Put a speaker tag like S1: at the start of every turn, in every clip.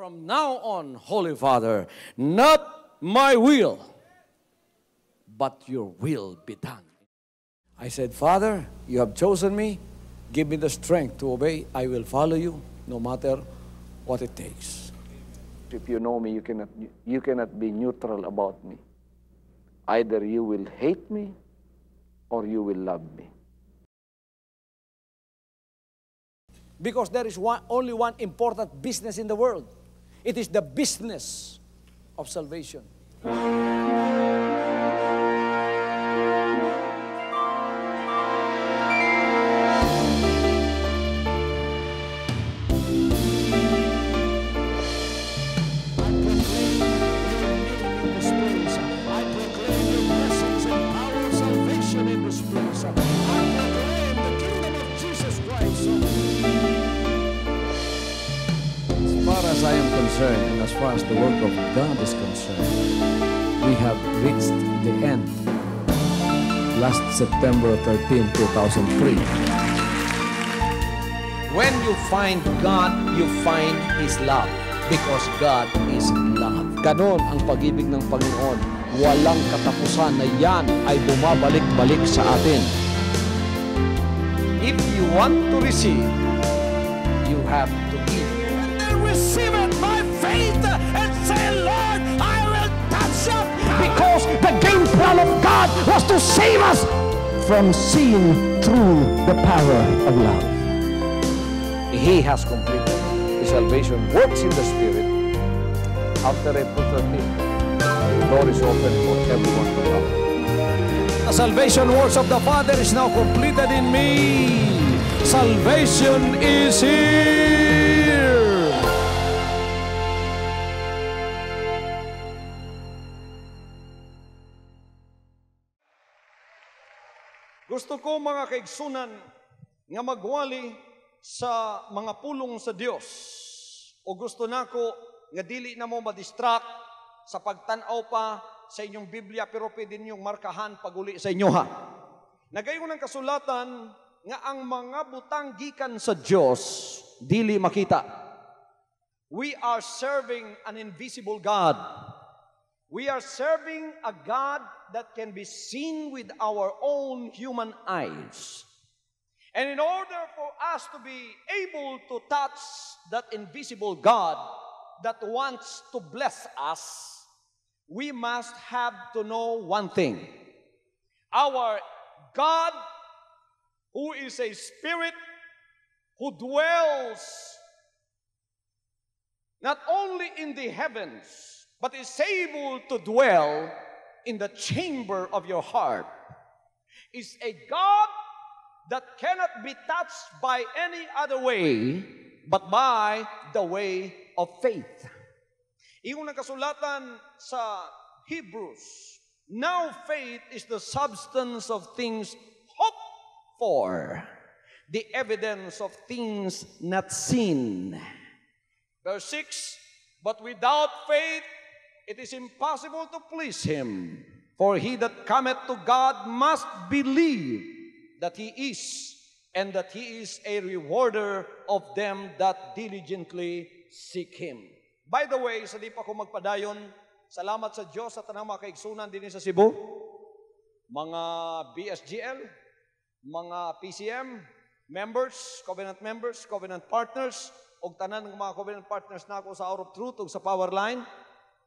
S1: From now on, Holy Father, not my will, but your will be done. I said, Father, you have chosen me. Give me the strength to obey. I will follow you no matter what it takes. If you know me, you cannot, you cannot be neutral about me. Either you will hate me or you will love me. Because there is one, only one important business in the world It is the business of salvation. September 13, 2003. When you find God, you find His love because God is love. Ganon ang pag-ibig ng Panginoon. Walang katapusan na yan ay bumabalik-balik sa atin. If you want to receive, you have to give. And receive it by faith and say, Lord, I will touch you. Because the game plan of God was to save us from seeing through the power of love. He has completed the salvation works in the Spirit. After April 13th, the door is open for everyone to come. The salvation works of the Father is now completed in me. Salvation is here. ko mga kaigsunan nga magwali sa mga pulong sa Dios. O gusto nako nga dili na mo ma-distract sa pagtan-aw pa sa inyong Biblia pero pwede ninyong markahan paguli sa inyo ha. Nagayon ng kasulatan nga ang mga butang gikan sa Dios dili makita. We are serving an invisible God. We are serving a God that can be seen with our own human eyes. And in order for us to be able to touch that invisible God that wants to bless us, we must have to know one thing. Our God, who is a spirit, who dwells not only in the heavens, but is able to dwell in the chamber of your heart is a God that cannot be touched by any other way but by the way of faith. Iyong nakasulatan sa Hebrews, Now faith is the substance of things hoped for, the evidence of things not seen. Verse 6, But without faith it is impossible to please him. For he that cometh to God must believe that he is, and that he is a rewarder of them that diligently seek him. By the way, sa di pa ko magpadayon, salamat sa Diyos sa tanang mga kaigsunan din sa Cebu, mga BSGL, mga PCM, members, covenant members, covenant partners, og tanan ng mga covenant partners na ako sa Hour of Truth, og sa Powerline,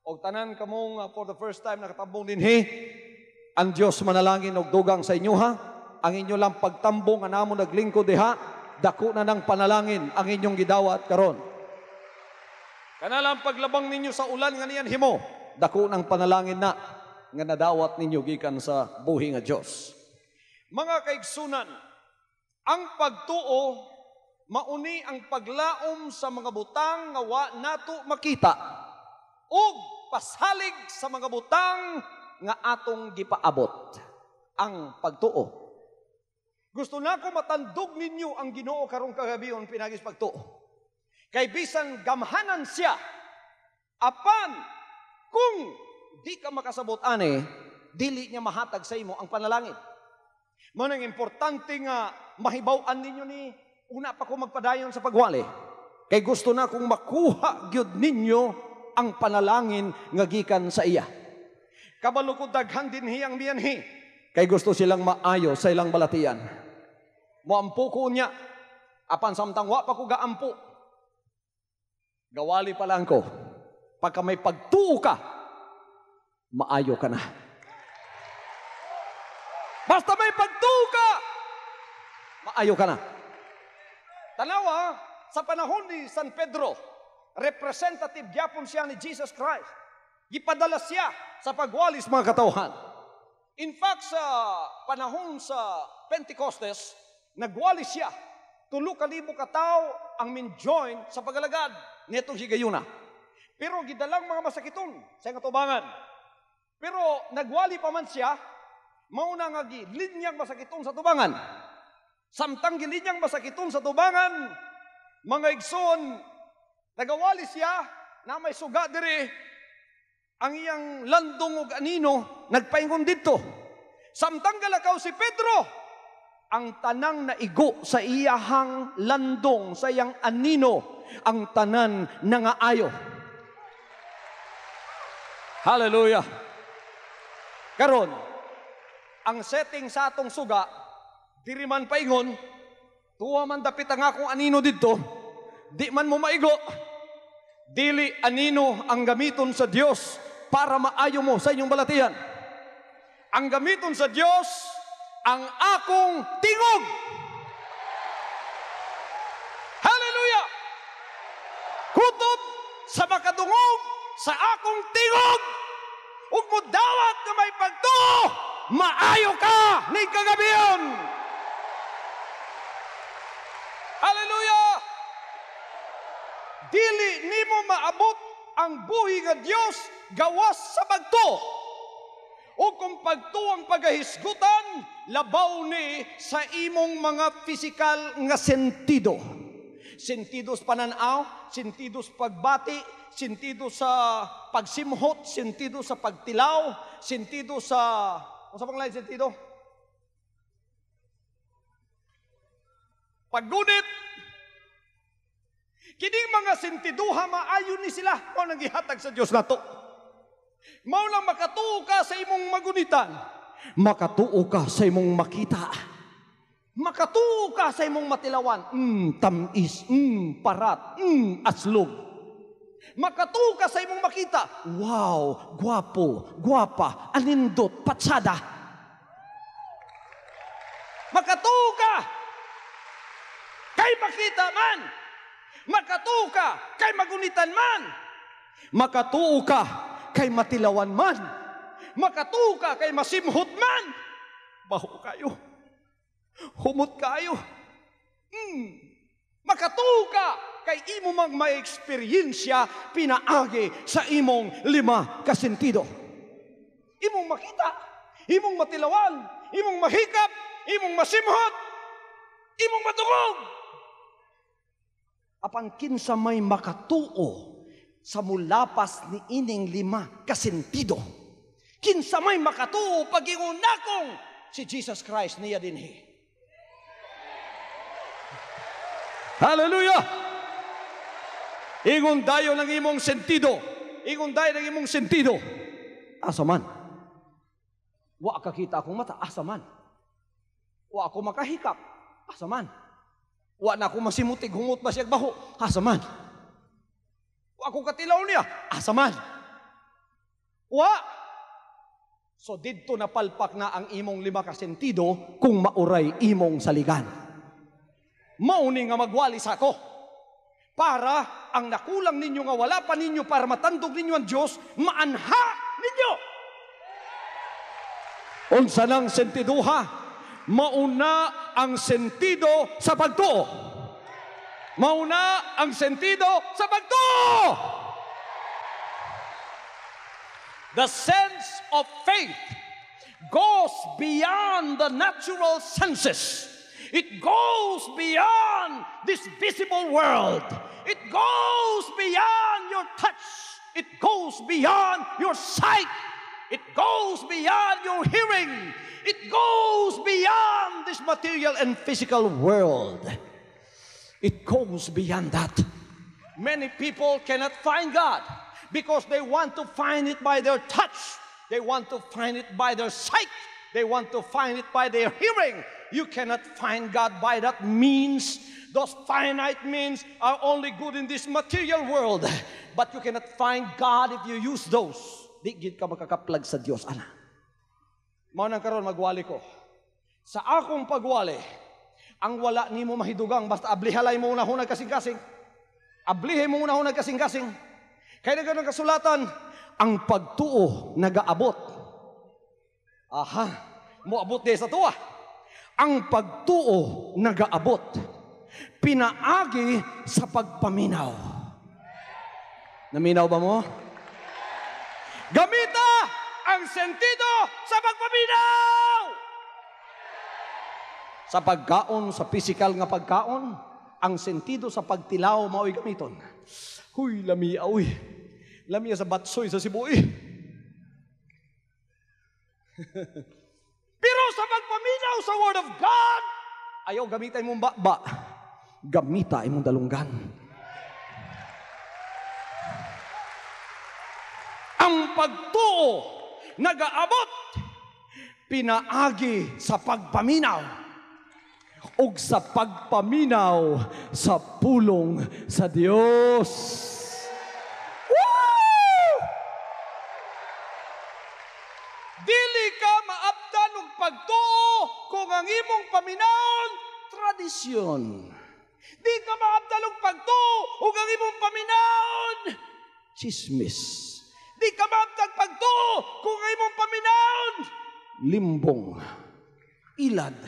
S1: o tanan kamong uh, ah, for the first time nakatambong dinhi, ang Dios manalangin og dugang sa inyo ha. Ang inyo lang pagtambong anamo naglingkod diha, eh, dako na ng panalangin ang inyong gidawat karon. Kanalang paglabang ninyo sa ulan nga niyan himo, dako ng panalangin na nga nadawat ninyo gikan sa buhi nga Dios. Mga kaigsunan, ang pagtuo mauni ang paglaom sa mga butang nga wa nato makita ug pasalig sa mga butang nga atong gipaabot ang pagtuo. Gusto na ko matandog ninyo ang ginoo karong kagabion pinagis pagtuo. Kay bisan gamhanan siya, apan kung di ka makasabot ane, dili niya mahatag sa imo ang panalangin. Mao nang importante nga mahibaw-an ninyo ni una pa ko magpadayon sa pagwali. Kay gusto na kong makuha gyud ninyo ang panalangin nga gikan sa iya. Kabalo ko daghan din hiyang biyanhi. Kay gusto silang maayo sa ilang balatian. Moampo ko niya. Apan samtang wa pa ko gaampo. Gawali pa lang ko. Pagka may pagtuo ka, maayo ka na. Basta may pagtuo ka, maayo ka na. Tanawa, ah, sa panahon ni San Pedro, representative gyapon siya ni Jesus Christ. Gipadala siya sa pagwalis mga katawhan. In fact, sa panahon sa Pentecostes, nagwalis siya. Tulo kalibo katao ang minjoin sa pagalagad netong higayuna. Pero gidalang mga masakiton sa katubangan. Pero nagwali pa man siya, mauna nga gilinyang masakiton sa tubangan. Samtang gilinyang masakiton sa tubangan, mga igsoon, Nagawali siya na may suga diri ang iyang landong ug anino nagpaingon dito. Samtang galakaw si Pedro ang tanang na igo sa iyahang landong sa iyang anino ang tanan nga ayo. Hallelujah. Karon, ang setting sa atong suga, diri man paingon, tuwa man dapit ang akong anino dito, di man mo maigo, dili anino ang gamiton sa Dios para maayo mo sa inyong balatian. Ang gamiton sa Dios ang akong tingog. Hallelujah! Kutob sa makadungog sa akong tingog. Ug mo dawat na may pagtuo, maayo ka ni kagabion. dili nimo maabot ang buhi nga Dios gawas sa pagtuo o kung pagtuang pagahisgutan, labaw ni sa imong mga physical nga sentido. Sentidos pananaw, sentidos pagbati, sentido sa pagsimhot, sentido sa pagtilaw, sentido sa... Ano sa pangalan sentido? Pagunit, Kining mga sintiduha maayon ni sila mao nang gihatag sa Dios nato. Mao lang makatuo ka sa imong magunitan, makatuo ka sa imong makita. Makatuo ka sa imong matilawan. Mm, tamis, mm, parat, mm, aslog. Makatuo ka sa imong makita. Wow, guapo, guapa, anindot, patsada. Makatuo ka kay makita man makatuo ka kay magunitan man. Makatuo ka kay matilawan man. Makatuo ka kay masimhot man. Baho kayo. Humot kayo. Hmm. Makatuo ka kay imo mang may eksperyensya pinaagi sa imong lima kasintido. Imong makita, imong matilawan, imong mahikap, imong masimhot, imong matugog apang kinsa may makatuo sa mulapas ni ining lima kasentido. Kinsa may makatuo pagingon nakong si Jesus Christ niya dinhi. Hallelujah! Ingon dayo ng imong sentido. Ingon dayo ng imong sentido. Asaman. Wa kakita akong mata, asaman. Wa ako makahikap, asaman. Wa na ako masimutig, hungot ba siya baho? Asa Wa ako katilaw niya, asa Wa. So didto napalpak na ang imong lima ka sentido kung mauray imong saligan. Mao ni nga magwali sa ako. Para ang nakulang ninyo nga wala pa ninyo para matandog ninyo ang Dios, maanha ninyo. Unsa nang sentiduha? mauna ang sentido sa pagtuo. Mauna ang sentido sa pagtuo. The sense of faith goes beyond the natural senses. It goes beyond this visible world. It goes beyond your touch. It goes beyond your sight. It goes beyond your hearing. It goes beyond this material and physical world. It goes beyond that. Many people cannot find God because they want to find it by their touch. They want to find it by their sight. They want to find it by their hearing. You cannot find God by that means. Those finite means are only good in this material world. But you cannot find God if you use those. di gid ka makakaplag sa Dios ana. Mao nang karon magwali ko. Sa akong pagwali, ang wala nimo mahidugang basta ablihalay mo una huna kasing-kasing. Ablihay mo una huna kasing-kasing. Kay dagan kasulatan, ang pagtuo nagaabot. Aha, moabot di sa tuwa. Ang pagtuo nagaabot. Pinaagi sa pagpaminaw. Naminaw ba mo? Gamita ang sentido sa pagpaminaw! Sa pagkaon, sa physical nga pagkaon, ang sentido sa pagtilaw mao'y gamiton. Huy, lamia, uy. Lamia sa batsoy, sa sibuy. Eh. Pero sa pagpaminaw sa Word of God, ayaw gamitan mong ba, ba. Gamita imong dalunggan. pagtuo, nagaabot, pinaagi sa pagpaminaw ug sa pagpaminaw sa pulong sa Dios. Dili ka maabtan og pagtuo kung ang imong paminaw tradisyon. Di ka maabtan og pagtuo kung ang imong paminaw chismis. Di ka mabtag pagtuo kung ay mong paminaon. Limbong. Ilad.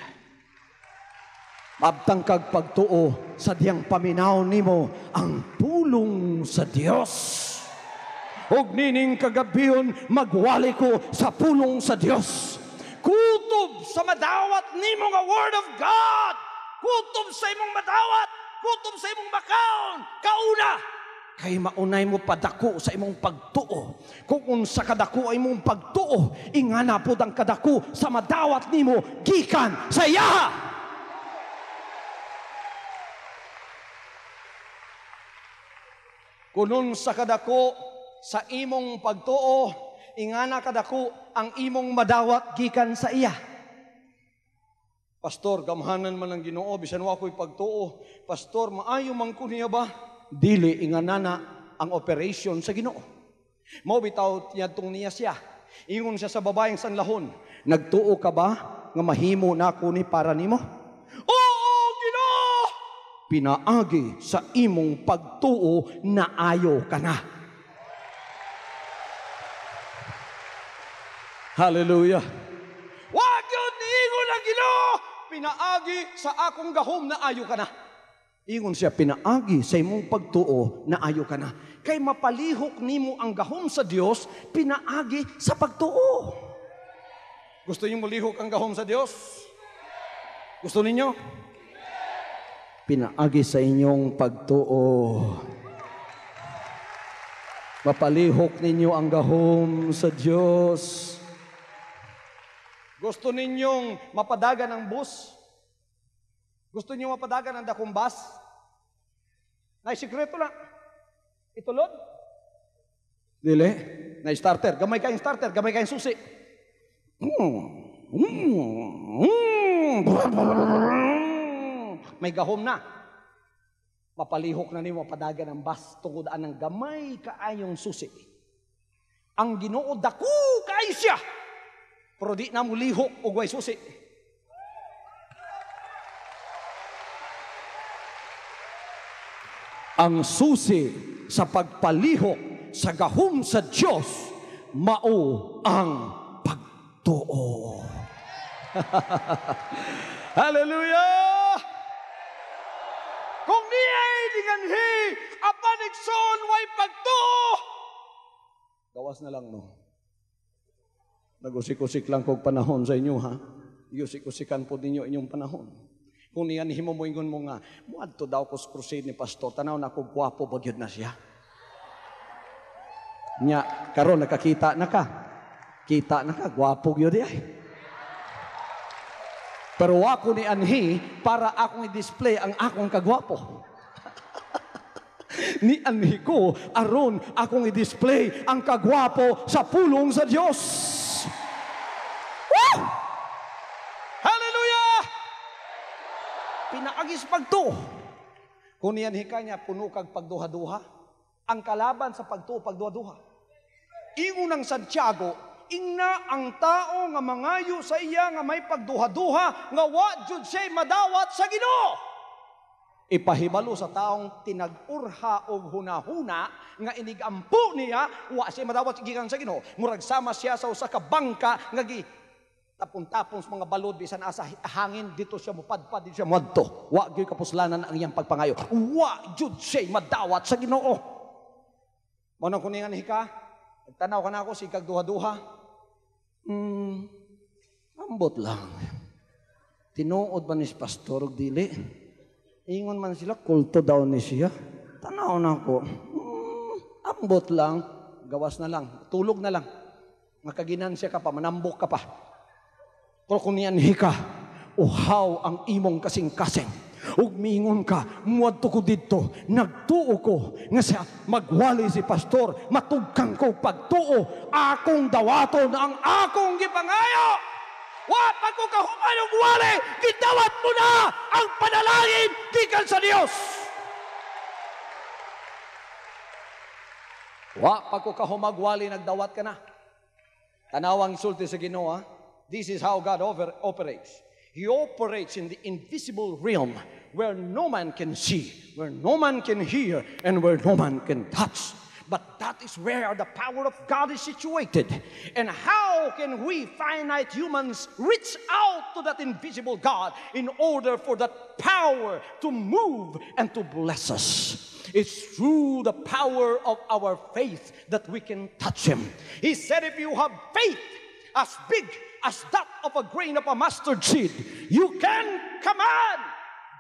S1: Mabtang kag pagtuo sa diyang paminaon nimo ang pulong sa Dios. Og nining kagabiyon magwali ko sa pulong sa Dios. Kutob sa madawat nimo nga Word of God. Kutob sa imong madawat. Kutob sa imong makaon. Kauna kay maunay mo padako sa imong pagtuo. Kung unsa kadako ay imong pagtuo, ingana pod ang kadako sa madawat nimo gikan sa iyaha. Kunun sa kadako sa imong pagtuo, ingana kadako ang imong madawat gikan sa iya. Pastor, gamhanan man ang Ginoo bisan wa ko'y pagtuo. Pastor, maayo man ko niya ba? dili inganana ang operation sa Ginoo. Mao bitaw tong niya siya. Ingon siya sa babaeng sanlahon, nagtuo ka ba nga mahimo nako ni para nimo? Oo, Ginoo! Pinaagi sa imong pagtuo na ayo ka na. Hallelujah. Wag yun, niingon ang Ginoo! Pinaagi sa akong gahom na ayo ka na. Ingon siya pinaagi sa imong pagtuo na ayo ka na. Kay mapalihok nimo ang gahom sa Dios pinaagi sa pagtuo. Gusto niyo mulihok ang gahom sa Dios? Gusto ninyo? Pinaagi sa inyong pagtuo. Mapalihok ninyo ang gahom sa Dios. Gusto ninyong mapadagan ang bus? Gusto niyo mapadagan ang dakong dakumbas? Naisikreto lang. Itulod? Dile. Na starter. Gamay kayong starter. Gamay kayong susi. May gahom na. Mapalihok na niyo mapadagan ang bus tungod anang gamay kaayong susi. Ang ginoo dako kay siya. Pero di na lihok o gway susi. Ang susi sa pagpalihok sa gahum sa Diyos, mao ang pagtuo. Hallelujah! Kung niya'y dinganhi, apan igsoon way pagtuo, gawas na lang no. Nagusik-usik lang kog panahon sa inyo ha. Iusik-usikan po ninyo inyong panahon. Kung iyan himumoingon mo mo nga, muadto daw ko sa crusade ni pastor, tanaw na ko gwapo bagyod na siya. Nya, karon nakakita na ka. Kita na ka, gwapo gyud ay. Pero ako ni anhi para akong i-display ang akong kagwapo. ni anhi ko aron akong i-display ang kagwapo sa pulong sa Diyos. lagi sa pagtuo. Kung niyan hikanya, puno kag pagduha-duha. Ang kalaban sa pagtuo, pagduha-duha. Ingon ang Santiago, ingna ang tao nga mangayo sa iya nga may pagduha-duha, nga wa jud siya madawat sa Ginoo ipahibalo sa taong tinagurha og hunahuna nga inigampo niya wa siya madawat gikan sa Ginoo murag sama siya sa usa ka bangka nga tapon-tapon mga balod, bisan asa hangin, dito siya mupadpad, dito siya muadto. Wa gyoy kapuslanan ang iyang pagpangayo. Wa jud siya madawat sa Ginoo. Mao nang kuningan hika, tanaw ka na ako si kag duha-duha. Hmm, ambot lang. Tinuod ba ni si pastor og dili? Ingon man sila kulto daw ni siya. Tanaw na ako. Hmm, ambot lang, gawas na lang, tulog na lang. Makaginan siya ka pa, manambok ka pa. Kukunianhi ka, uhaw ang imong kasing-kasing ug miingon ka muadto ko didto nagtuo ko nga sa magwali si pastor matugkan ko pagtuo akong dawaton ang akong gipangayo wa pag ko kahuman og wali gidawat mo na ang panalangin gikan sa Dios wa pag ko kahumagwali nagdawat ka na tanawang isulti sa Ginoo ha? This is how God over, operates. He operates in the invisible realm where no man can see, where no man can hear, and where no man can touch. But that is where the power of God is situated. And how can we finite humans reach out to that invisible God in order for that power to move and to bless us? It's through the power of our faith that we can touch Him. He said, if you have faith as big as that of a grain of a mustard seed, you can command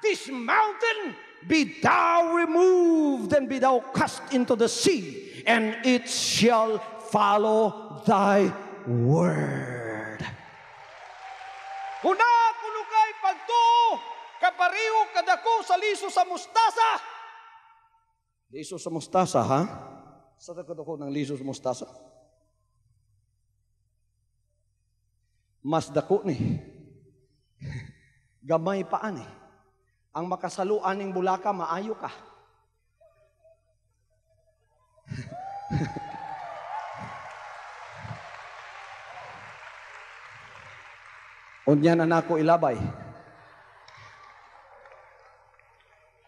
S1: this mountain, be thou removed and be thou cast into the sea, and it shall follow thy word. Una kulukay pagtuo, kabariw kadako sa liso sa mustasa. Liso sa mustasa, ha? Sa ko ng liso sa mustasa? mas dako ni. Gamay paan eh. Ang makasaluan ng bulaka, maayo ka. Unya na nako ilabay.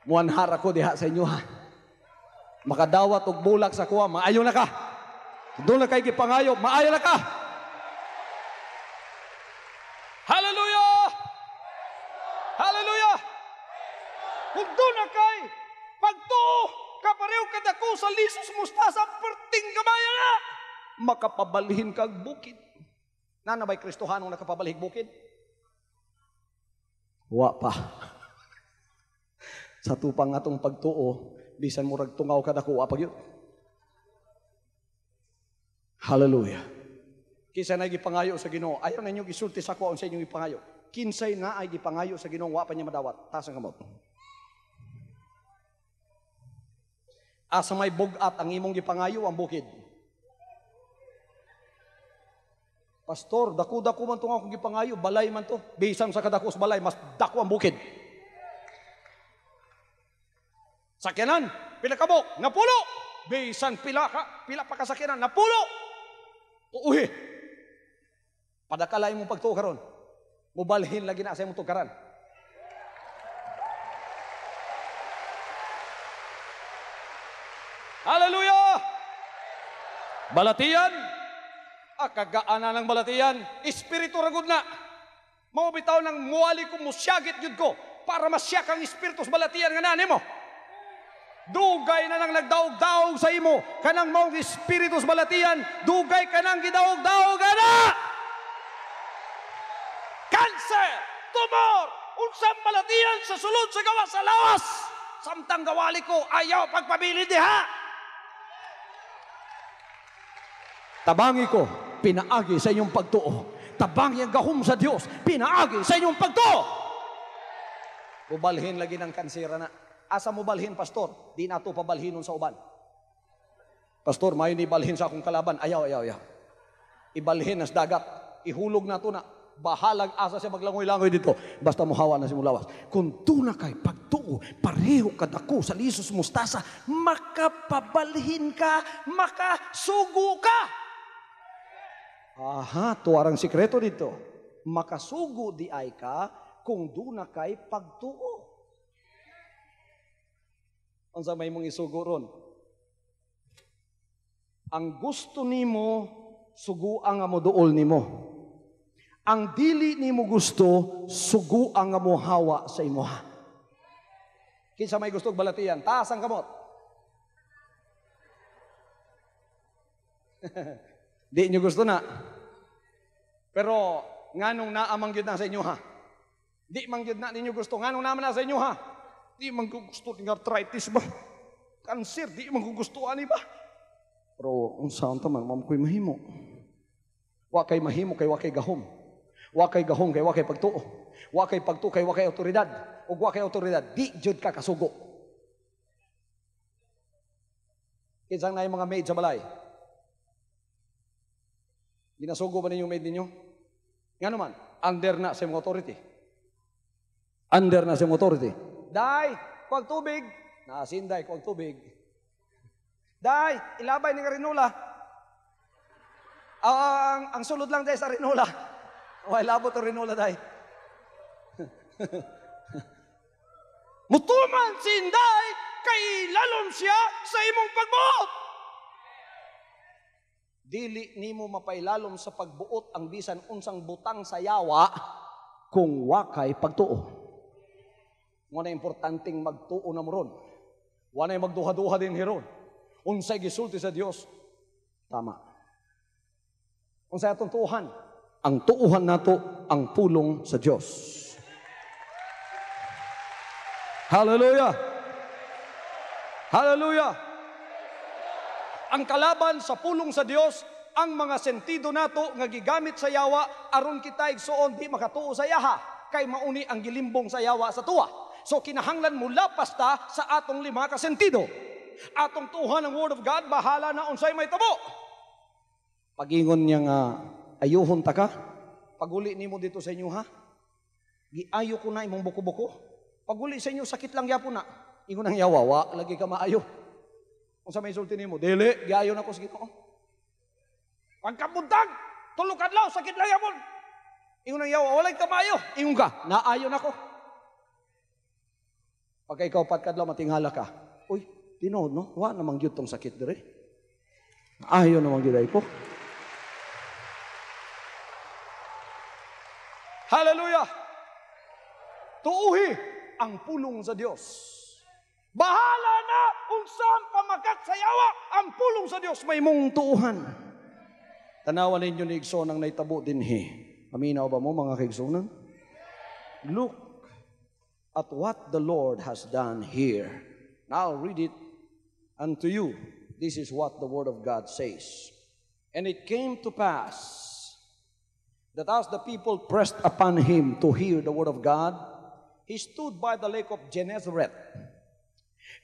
S1: Muanhar ako diha sa inyo ha. Makadawat og bulak sa kuwa, maayo na ka. Doon na kay gipangayo, maayo na ka. makapabalihin kag bukid. Nga na ba'y Kristohanong nakapabalhig bukid? Wa pa. sa tupang atong pagtuo, bisan mo tungaw ka dako apag yun. Hallelujah. Kisa na gipangayo sa Ginoo, ayaw ninyo gisulti sa kuon sa inyong ipangayo. Kinsay na ay gipangayo sa Ginoo wa pa niya madawat. Tasang kamot. Asa may bugat ang imong gipangayo ang bukid. Pastor, dako-dako man to nga akong gipangayo, balay man to. Bisan sa kadakos balay, mas dako ang bukid. Sakyanan, pila kabok, napulo. Bisan pila ka, pila pa ka kasakyanan, napulo. Uuhi. Padakalay mo pagtuo karon. Mubalhin lagi na sa imong tukaran. Hallelujah! Balatian! akagaanan ng balatian, espiritu ragud na. Maubitaw bitaw nang muali ko musyagit jud ko para masyak ang espiritu sa balatian nga nani mo. Dugay na nang nagdaog-daog sa imo kanang maong espiritu sa balatian, dugay ka nang gidaog-daog ana. Cancer, tumor, unsang balatian sa sulod sa gawas sa lawas. Samtang gawali ko ayaw pagpabili diha. Tabangi ko pinaagi sa inyong pagtuo. Tabang yung gahom sa Dios, pinaagi sa inyong pagtuo. Ubalhin lagi ng kansira na. Asa mo balhin, pastor? Di na to pabalhinon sa uban. Pastor, mayo ni balhin sa akong kalaban. Ayaw, ayaw, ayaw. Ibalhin as dagat. Ihulog na to na. Bahalag asa siya maglangoy-langoy dito. Basta mo hawa na si mulawas. Kung tuna kay pagtuo, pareho kadako sa lisos mustasa, makapabalhin ka, makasugo ka. Aha, tuwarang sikreto dito. Makasugo di ay ka kung duna kay pagtuo. Unsa may mong isugo ron. Ang gusto nimo, suguang nga mo duol nimo. Ang dili nimo gusto, suguang nga mo hawa sa imuha. Kinsa may gusto balatian, taas ang kamot. Di inyo gusto na. Pero, nganong naamang yun na sa inyo ha? Di mang yun na ninyo gusto. Nganong naman na sa inyo ha? Di mang gusto ng arthritis ba? Cancer, di mang ani ba? Pero, unsaon man, mam ko'y mahimo. Wa kay mahimo, kay wa kay gahom. Wa kay gahom, kay wa kay pagtuo. Wa kay pagtuo, kay wa kay awtoridad. O wa kay awtoridad di jud ka kasugo. Kinsang na yung mga maid sa balay. Ginasugo ba ninyo maid ninyo? Nga naman, under na sa authority. Under na sa authority. Day, kuwag tubig. nasinday kuwag tubig. Day, ilabay ni Rinula. Ang, ang, ang sulod lang day sa Rinula. O, ilabot ang Rinula, day. Mutuman sinday kay lalom siya sa imong pagbuot. Dili nimo mapailalom sa pagbuot ang bisan unsang butang sa yawa kung wakay pagtuo. Nga na importanteng magtuo na moron. Wala na magduha-duha din hiron. Unsay gisulti sa Dios. Tama. Unsay atong tuuhan? Ang tuuhan nato ang pulong sa Dios. Hallelujah. Hallelujah ang kalaban sa pulong sa Dios ang mga sentido nato nga gigamit sa yawa aron kita igsuon di makatuo sa yaha kay mauni ang gilimbong sa yawa sa tuwa. So kinahanglan mo lapas ta sa atong lima ka sentido. Atong tuhan ang word of God bahala na unsay may tabo. Pagingon niya nga ayuhon ta ka paguli nimo dito sa inyo ha. Giayo ko na imong buko-buko. Paguli sa inyo sakit lang yapon na. Ingon ang yawawa lagi ka maayo. Kung sa may sulti nimo, dili, giayon ako sa Ginoo. Pagkabuntag, tulog adlaw, sakit lang yamon. Ingon ang yawa, walay kamayo. Ingon ka, naayon ako. Pagka ikaw patkadlaw, matinghala ka. Uy, tinood no? Wa namang gyud tong sakit dire. Ayon namang gyud ko. Hallelujah! Tuuhi ang pulong sa Diyos. Bahala na unsang pamagat sa yawa ang pulong sa Dios may mong tuuhan. Tanawan ninyo ni Igsoon nang naitabo din he. Aminaw ba mo mga kaigsoonan? Look at what the Lord has done here. Now read it unto you. This is what the word of God says. And it came to pass that as the people pressed upon him to hear the word of God, he stood by the lake of Genezareth.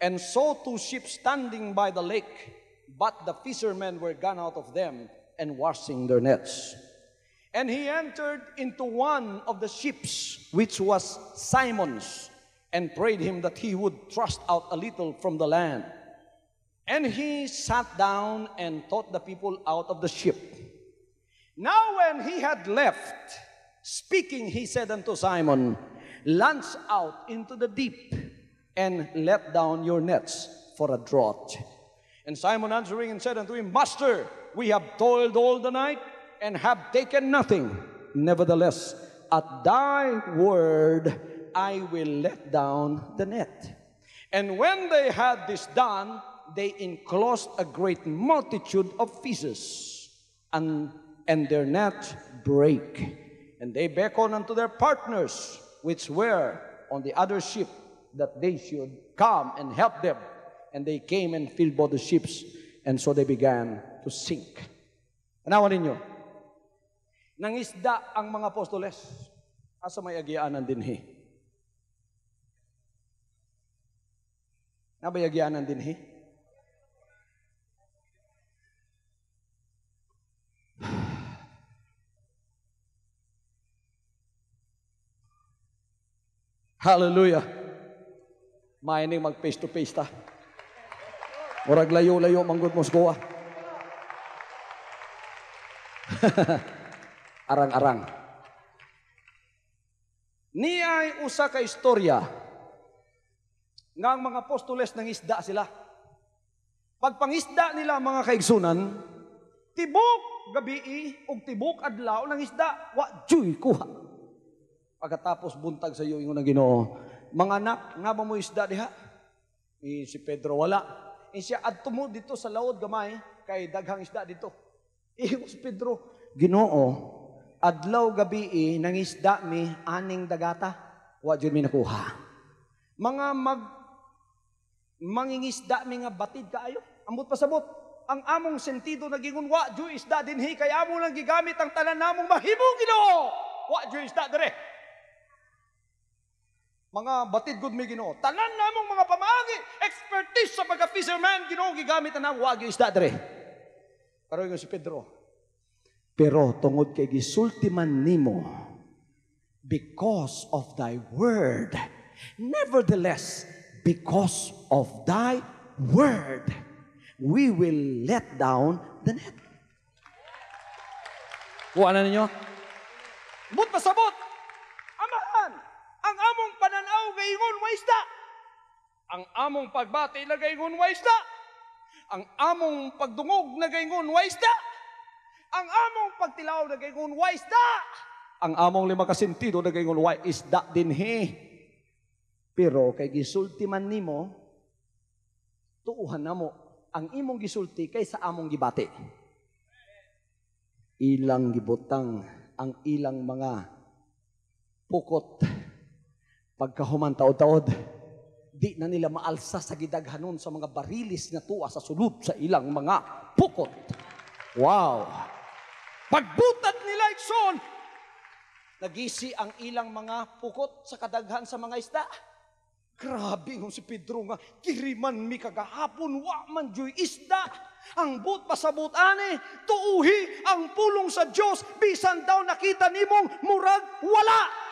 S1: and saw two ships standing by the lake, but the fishermen were gone out of them and washing their nets. And he entered into one of the ships, which was Simon's, and prayed him that he would thrust out a little from the land. And he sat down and taught the people out of the ship. Now, when he had left, speaking, he said unto Simon, Launch out into the deep and let down your nets for a draught. And Simon answering and said unto him, Master, we have toiled all the night and have taken nothing. Nevertheless, at thy word I will let down the net. And when they had this done, they enclosed a great multitude of fishes, and, and their net brake. And they beckoned unto their partners, which were on the other ship, that they should come and help them. And they came and filled both the ships, and so they began to sink. Tanawan ninyo, nangisda ang mga apostoles. Asa may agianan din he? Nabay agianan din he? Hallelujah. Mayaning mag face to face ta. Murag layo-layo manggod mo sa Arang-arang. Niay usa ka istorya nga ang mga apostoles ng isda sila. Pagpangisda nila mga kaigsunan, tibok gabi ug tibok adlaw ng isda, wa joy kuha. Pagkatapos buntag sa iyo ingon ang Ginoo, mga anak, nga ba mo isda diha? E, si Pedro wala. E siya adto mo dito sa laod gamay kay daghang isda dito. E si Pedro, Ginoo, adlaw gabi e, nang isda mi aning dagata, wa jud mi nakuha. Mga mag mangingisda mi nga batid kaayo, ambot pasabot. Ang among sentido nagingon wa jud isda dinhi kay amo lang gigamit ang tanan namong mahimo Ginoo. Wa jud isda dire. Mga batid gud may Ginoo. Tanan na namong mga pamagi, expertise sa pagka-fisherman Ginoo gigamit na wagyu isda dre. Pero yung si Pedro. Pero tungod kay gisultiman nimo because of thy word. Nevertheless, because of thy word, we will let down the net. Kuha na ninyo? But pasabot! lagayngon waista. Ang among pagbati lagayngon waista. Ang among pagdungog lagayngon waista. Ang among pagtilaw lagayngon waista. Ang among lima ka sentido kasintido lagayngon waista dinhi. Pero kay gisulti man nimo tuuhan mo ang imong gisulti kaysa among gibati. Ilang gibutang ang ilang mga pukot Pagkahuman taod-taod, di na nila maalsa sa gidaghanon sa mga barilis na tuwa sa sulub sa ilang mga pukot. Wow! Pagbutad nila Ikson, nagisi ang ilang mga pukot sa kadaghan sa mga isda. Grabe ng si Pedro nga, kiriman mi kagahapon, wa man joy isda. Ang but pasabot ani, tuuhi ang pulong sa Dios, bisan daw nakita nimong murag wala.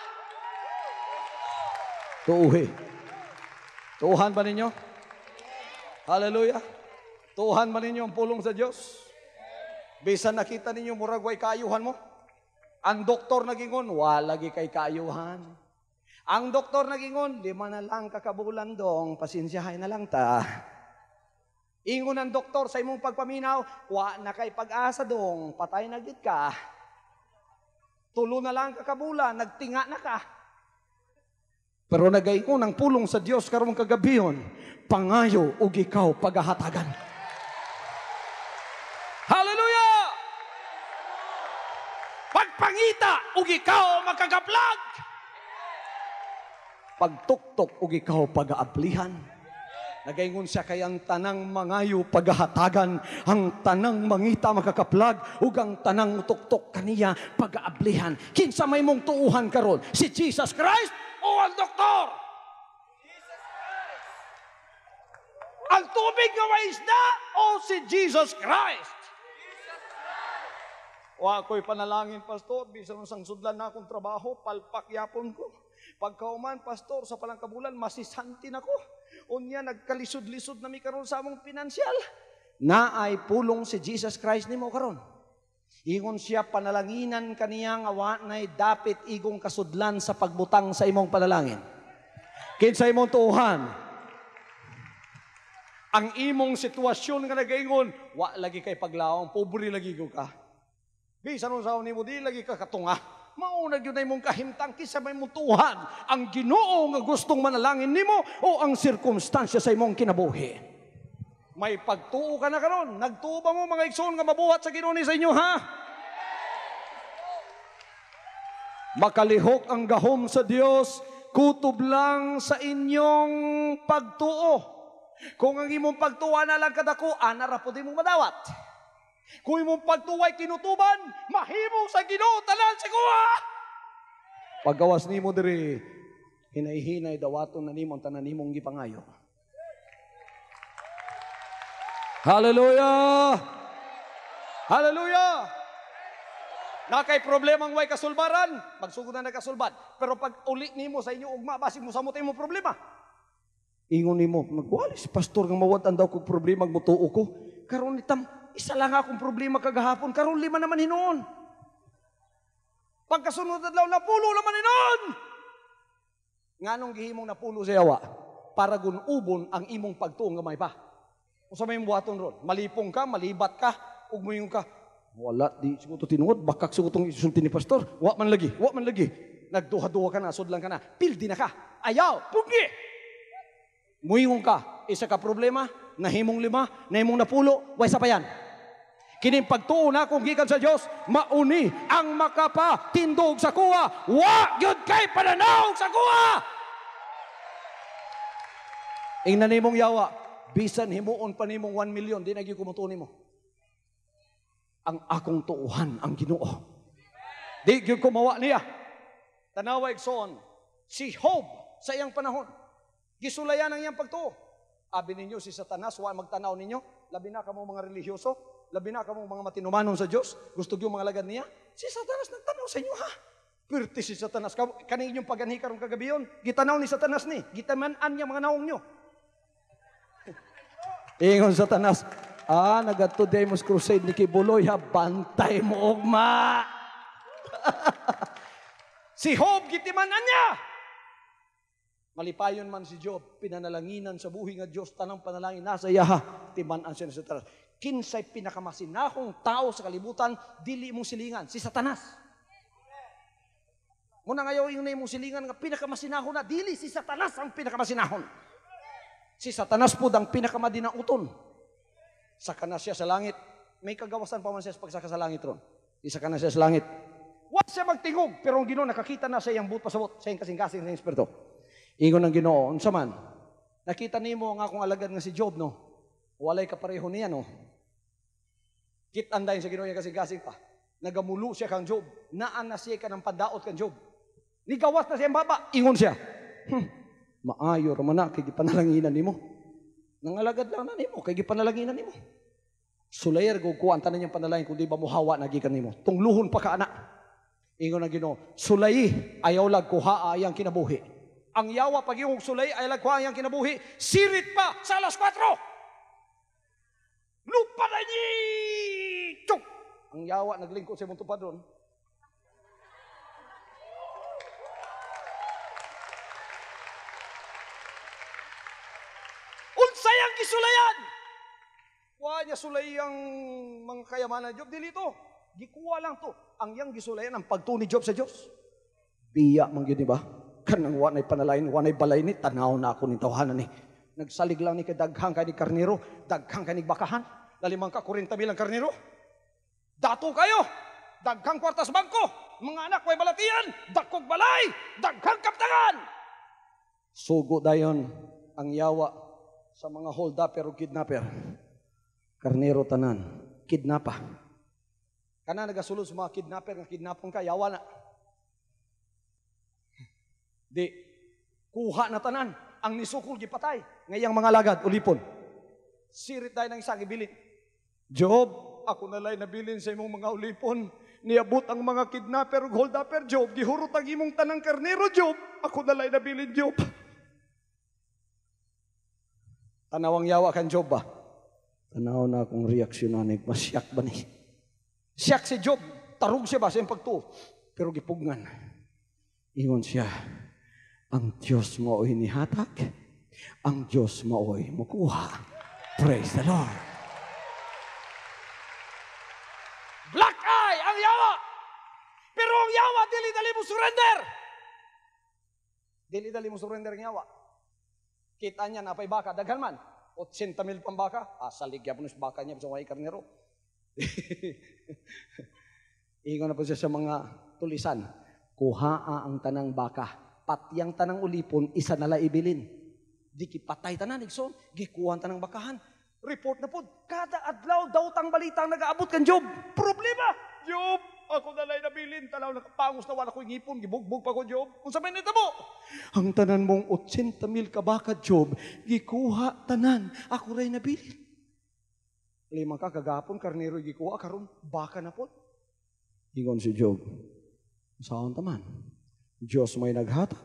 S1: Tuuhi. Tuhan ba ninyo? Hallelujah. Tuhan ba ninyo ang pulong sa Diyos? Bisan nakita ninyo muragway kayuhan mo? Ang doktor nagingon, walagi kay kayuhan. Ang doktor nagingon, lima na lang kakabulan dong, pasinsyahay na lang ta. Ingon ang doktor sa imong pagpaminaw, wa na kay pag-asa dong, patay na gid ka. Tulo na lang kakabulan, nagtinga na ka. Pero nagay ko ng pulong sa Dios karong kagabion, pangayo ug ikaw paghahatagan. Hallelujah! Pagpangita ug ikaw magkagablag. Pagtuktok ug ikaw pagaaplihan. Nagaingon siya kay ang tanang mangayo paghahatagan, ang tanang mangita makakaplag, ug ang tanang tuktok kaniya pagaablihan. Kinsa may mong tuuhan karon? Si Jesus Christ o ang doktor. Ang tubig may isda o si Jesus Christ. O ako'y panalangin, Pastor, bisan sang sudlan na akong trabaho, palpak yapon ko. Pagkauman, Pastor, sa palangkabulan, masisanti na Unya, nagkalisod-lisod na mi karon sa among pinansyal. Naay pulong si Jesus Christ ni mo karon. Ingon siya panalanginan kaniyang awa na dapit igong kasudlan sa pagbutang sa imong panalangin. Kinsa imong tuuhan. Ang imong sitwasyon nga nagaingon, wa lagi kay paglaong, pobre lagi ko ka. Bisa nun sa nimo di lagi ka katunga. Mauna gyud na imong kahimtang kisa may mong tuuhan ang Ginoo nga gustong manalangin nimo o ang sirkumstansya sa imong kinabuhi. May pagtuo ka na karon. Nagtuo ba mo mga igsoon nga mabuhat sa Ginoo ni sa inyo ha? Makalihok ang gahom sa Dios, kutob lang sa inyong pagtuo. Kung ang imong pagtuwa na lang kadako, anara po di mong madawat. Kung imong ay kinutuban, mahimo sa Ginoo tanan sa kuha. Pagawas nimo diri, hinay-hinay dawaton na nimo ang tanan nimong gipangayo. Hallelujah! Hallelujah! Na kay problemang way kasulbaran, magsugod na nagkasulbad. Pero pag uli nimo sa inyo ugma, basig mo samutay mo problema. Ingon nimo, magwali si pastor nga mawatan daw kog problema mutuo ko. Karon itam, isa lang akong problema kagahapon, karon lima naman hinoon. Pagkasunod adlaw na pulo naman hinoon. Nganong gihimong napulo sa yawa para gunubon ang imong pagtuong gamay pa. O sa may buhaton ron, malipong ka, malibat ka, ugmoyong ka. Wala, di siguto tinuod, bakak sigutong isulti ni pastor. Wa man lagi, wa man lagi. Nagduha-duha ka na, sod lang ka na, pildi na ka. Ayaw, pugi! Muyong ka, isa ka problema, nahimong lima, nahimong napulo, wa isa pa yan. Kining pagtuo na kung gikan sa Dios, mauni ang makapa tindog sa kuha. Wa gyud kay pananaw sa kuha. Ingnan nimong yawa, bisan himuon pa nimo 1 million, di na gyud kumutuon nimo. Ang akong tuuhan ang Ginoo. Di gyud ko mawa niya. Tanawa igsoon si Job sa iyang panahon. Gisulayan ang iyang pagtuo. Abi ninyo si Satanas wa magtanaw ninyo, labi na kamo mga relihiyoso, labi na kamo mga matinumanon sa Dios, gusto gyud mga lagad niya. Si Satanas nagtanaw sa inyo ha. Pirti si Satanas. Kani inyong paganhi karon kagabi yon. Gitanaw ni Satanas ni. Gitamanan niya mga naong nyo. Ingon Satanas, ah, nagadto day mos crusade ni Kibuloy, ha, bantay mo ugma. si Job, gitimanan niya. Malipayon man si Job, pinanalanginan sa buhi nga Dios tanang panalangin nasa iya ha, timanan siya ni Satanas. Kinsay pinakamasinakong tao sa kalibutan, dili mong silingan, si Satanas. Muna ngayon yung na mong silingan nga pinakamasinahon na, dili si Satanas ang pinakamasinahon. Si Satanas po ang pinakamadinang uton. Sakanas siya sa langit. May kagawasan pa man siya pagsaka sa langit ron. Isa ka na siya sa langit. Wa siya magtingog, pero ang Ginoo nakakita na siya ang buot pasabot, siya ang kasing sa espiritu. Ingon ng Ginoo, unsa man? Nakita nimo ang akong alagad nga si Job no. Walay kapareho niya no. Kit anday sa Ginoo niya kasing-kasing pa. Nagamulo siya kang Job. Naan na siya ka ng padaot kang Job. Nigawas na siya ang baba, ingon siya. Hmm maayo ra na kay gipanalanginan nimo. Nangalagad lang na nimo kay gipanalanginan nimo. Sulayer go ko ang tanan yang panalangin di ba muhawa na gikan nimo. Tungluhon pa ka ana. Ingon na Ginoo, sulay ayaw lag kuha ayang kinabuhi. Ang yawa pag yung sulay ay lag kuha ayang kinabuhi, sirit pa sa alas 4. Lupa na ni! Ang yawa naglingkod sa imong tupadron. sayang kisulayan. Wa niya sulay ang mga kayamanan Job dili to. Gikuha lang to. Ang yang gisulayan ang pagtuni Job sa Dios. Biya man gyud ni ba? Kanang wa nay panalain, wa nay balay ni tanaw na ako ni tawhanan ni. Nagsalig lang ni kadaghang kay ni karnero, daghang kay ni bakahan. Lalimang ka 40 bilang karnero. Dato kayo. Daghang kwartas bangko. Mga anak way balatian, dakog balay, daghang kaptangan. Sugo dayon ang yawa sa mga hold up pero kidnapper. Karnero tanan, kidnapa. Kana nagasulod sa mga kidnapper nga kidnapon ka, yawa na. Di kuha na tanan ang nisukul gipatay ngayang mga lagad ulipon. Sirit dai nang isang gibilin. Job, ako na lay nabilin sa imong mga ulipon. Niabot ang mga kidnapper ug hold upper Job, gihurot ang imong tanang karnero Job. Ako na lay nabilin Job. Tanawang yawa kan Job ba? Tanaw na akong reaksyonanig. Masyak ba ni? Siyak si Job. Tarog siya ba sa pagtuo? Pero gipugnan. Ingon siya, ang Diyos mo ay nihatag. Ang Diyos mo ay mukuha. Praise the Lord. Black eye ang yawa. Pero ang yawa, dili dali mo surrender. Dili dali mo surrender ang yawa. Kita niya, napay baka, daghan man. 80 mil pang baka, asaligya ah, po baka niya sa way karnero. Ingon na po siya sa mga tulisan, kuhaa ang tanang baka, patiyang tanang ulipon, isa nala ibilin. Di kipatay tanan, igsoon, gikuhan tanang bakahan. Report na po, kada adlaw daw tang balitang nagaabot kan Job. Problema, Job, ako dalay nabilin, talaw nakapangos na wala ko ngipon, gibugbog pa ko Job. Kung sabay nito mo, ang tanan mong 80 mil kabaka Job, gikuha tanan, ako ray nabilin. Limang ka kagapon, karnero gikuha, karon baka na po. Ingon si Job, sa akong taman? Diyos may naghata,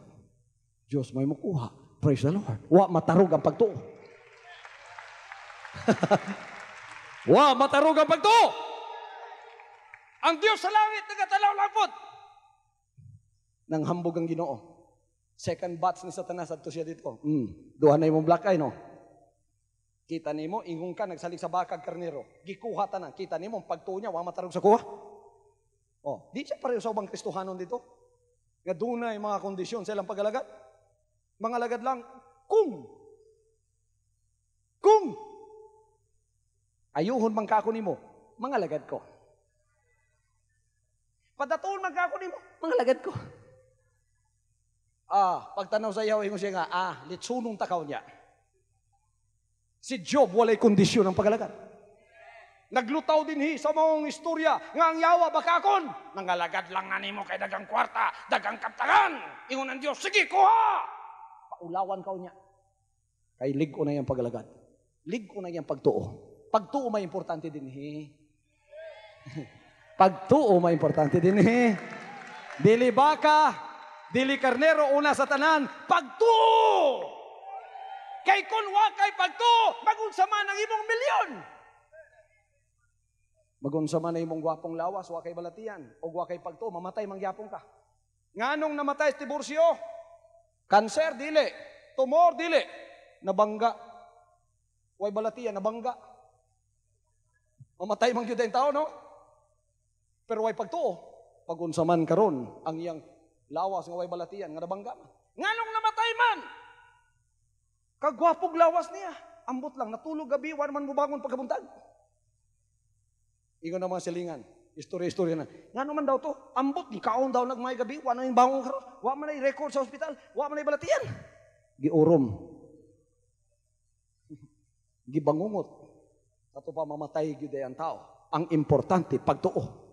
S1: Diyos may mukuha. Praise the Lord. Wa matarog ang pagtuo. Wa matarog ang pagtuo. Ang Diyos sa langit, nagatalaw lang po. Nang hambog ang ginoo. Second batch ni Satanas, adto siya dito. Mm, duha na imong black eye, no? Kita ni mo, ingong ka, nagsalig sa bakag karnero. Gikuha ta na. Kita ni mo, pagtunya, wa matarog sa kuha. Oh, di siya pareho sa ubang kristuhanon dito. Nga dunay mga kondisyon sa ilang pagalagad. Mga lagad lang, kung. Kung. Ayuhon man kako ni mo, mga lagad ko. Padatuon man ka ako nimo, mga lagad ko. Ah, pagtanaw sa iyaw, ingon siya nga, ah, litsunong takaw niya. Si Job walay kondisyon ng pagalagad. Naglutaw din hi sa maong istorya nga ang yawa baka bakakon. Nangalagad lang nga nimo kay dagang kwarta, dagang kaptangan. Ingon ang Dios, sige kuha. Paulawan ka niya. Kay lig na yang pagalagad. Lig na yang pagtuo. Pagtuo may importante din hi. Pagtuo ma importante din eh. Dili baka, dili karnero una sa tanan, pagtuo. Kay kun wa kay pagtuo, magunsa man ang imong milyon. Magunsa man ang imong gwapong lawas, wa kay balatian, o wa kay pagtuo, mamatay mangyapon ka. Nganong namatay si diborsyo? Cancer dili, tumor dili, nabangga. Way balatian nabangga. Mamatay man gyud ang tao no? Pero way pagtuo, pag unsa man karon ang iyang lawas nga way balatian nga nabangga man. Nganong namatay man? Kagwapog lawas niya. Ambot lang natulog gabi wan man mubangon pagkabuntag. Ingon na mga silingan. Istorya-istorya na. Ngano man daw to? Ambot ni kaon daw nagmay gabi wa na bangon karon. Wa man ay record sa ospital, wa man ay balatian. Giurom. Gibangungot. Ato pa mamatay gyud ang tao. Ang importante pagtuo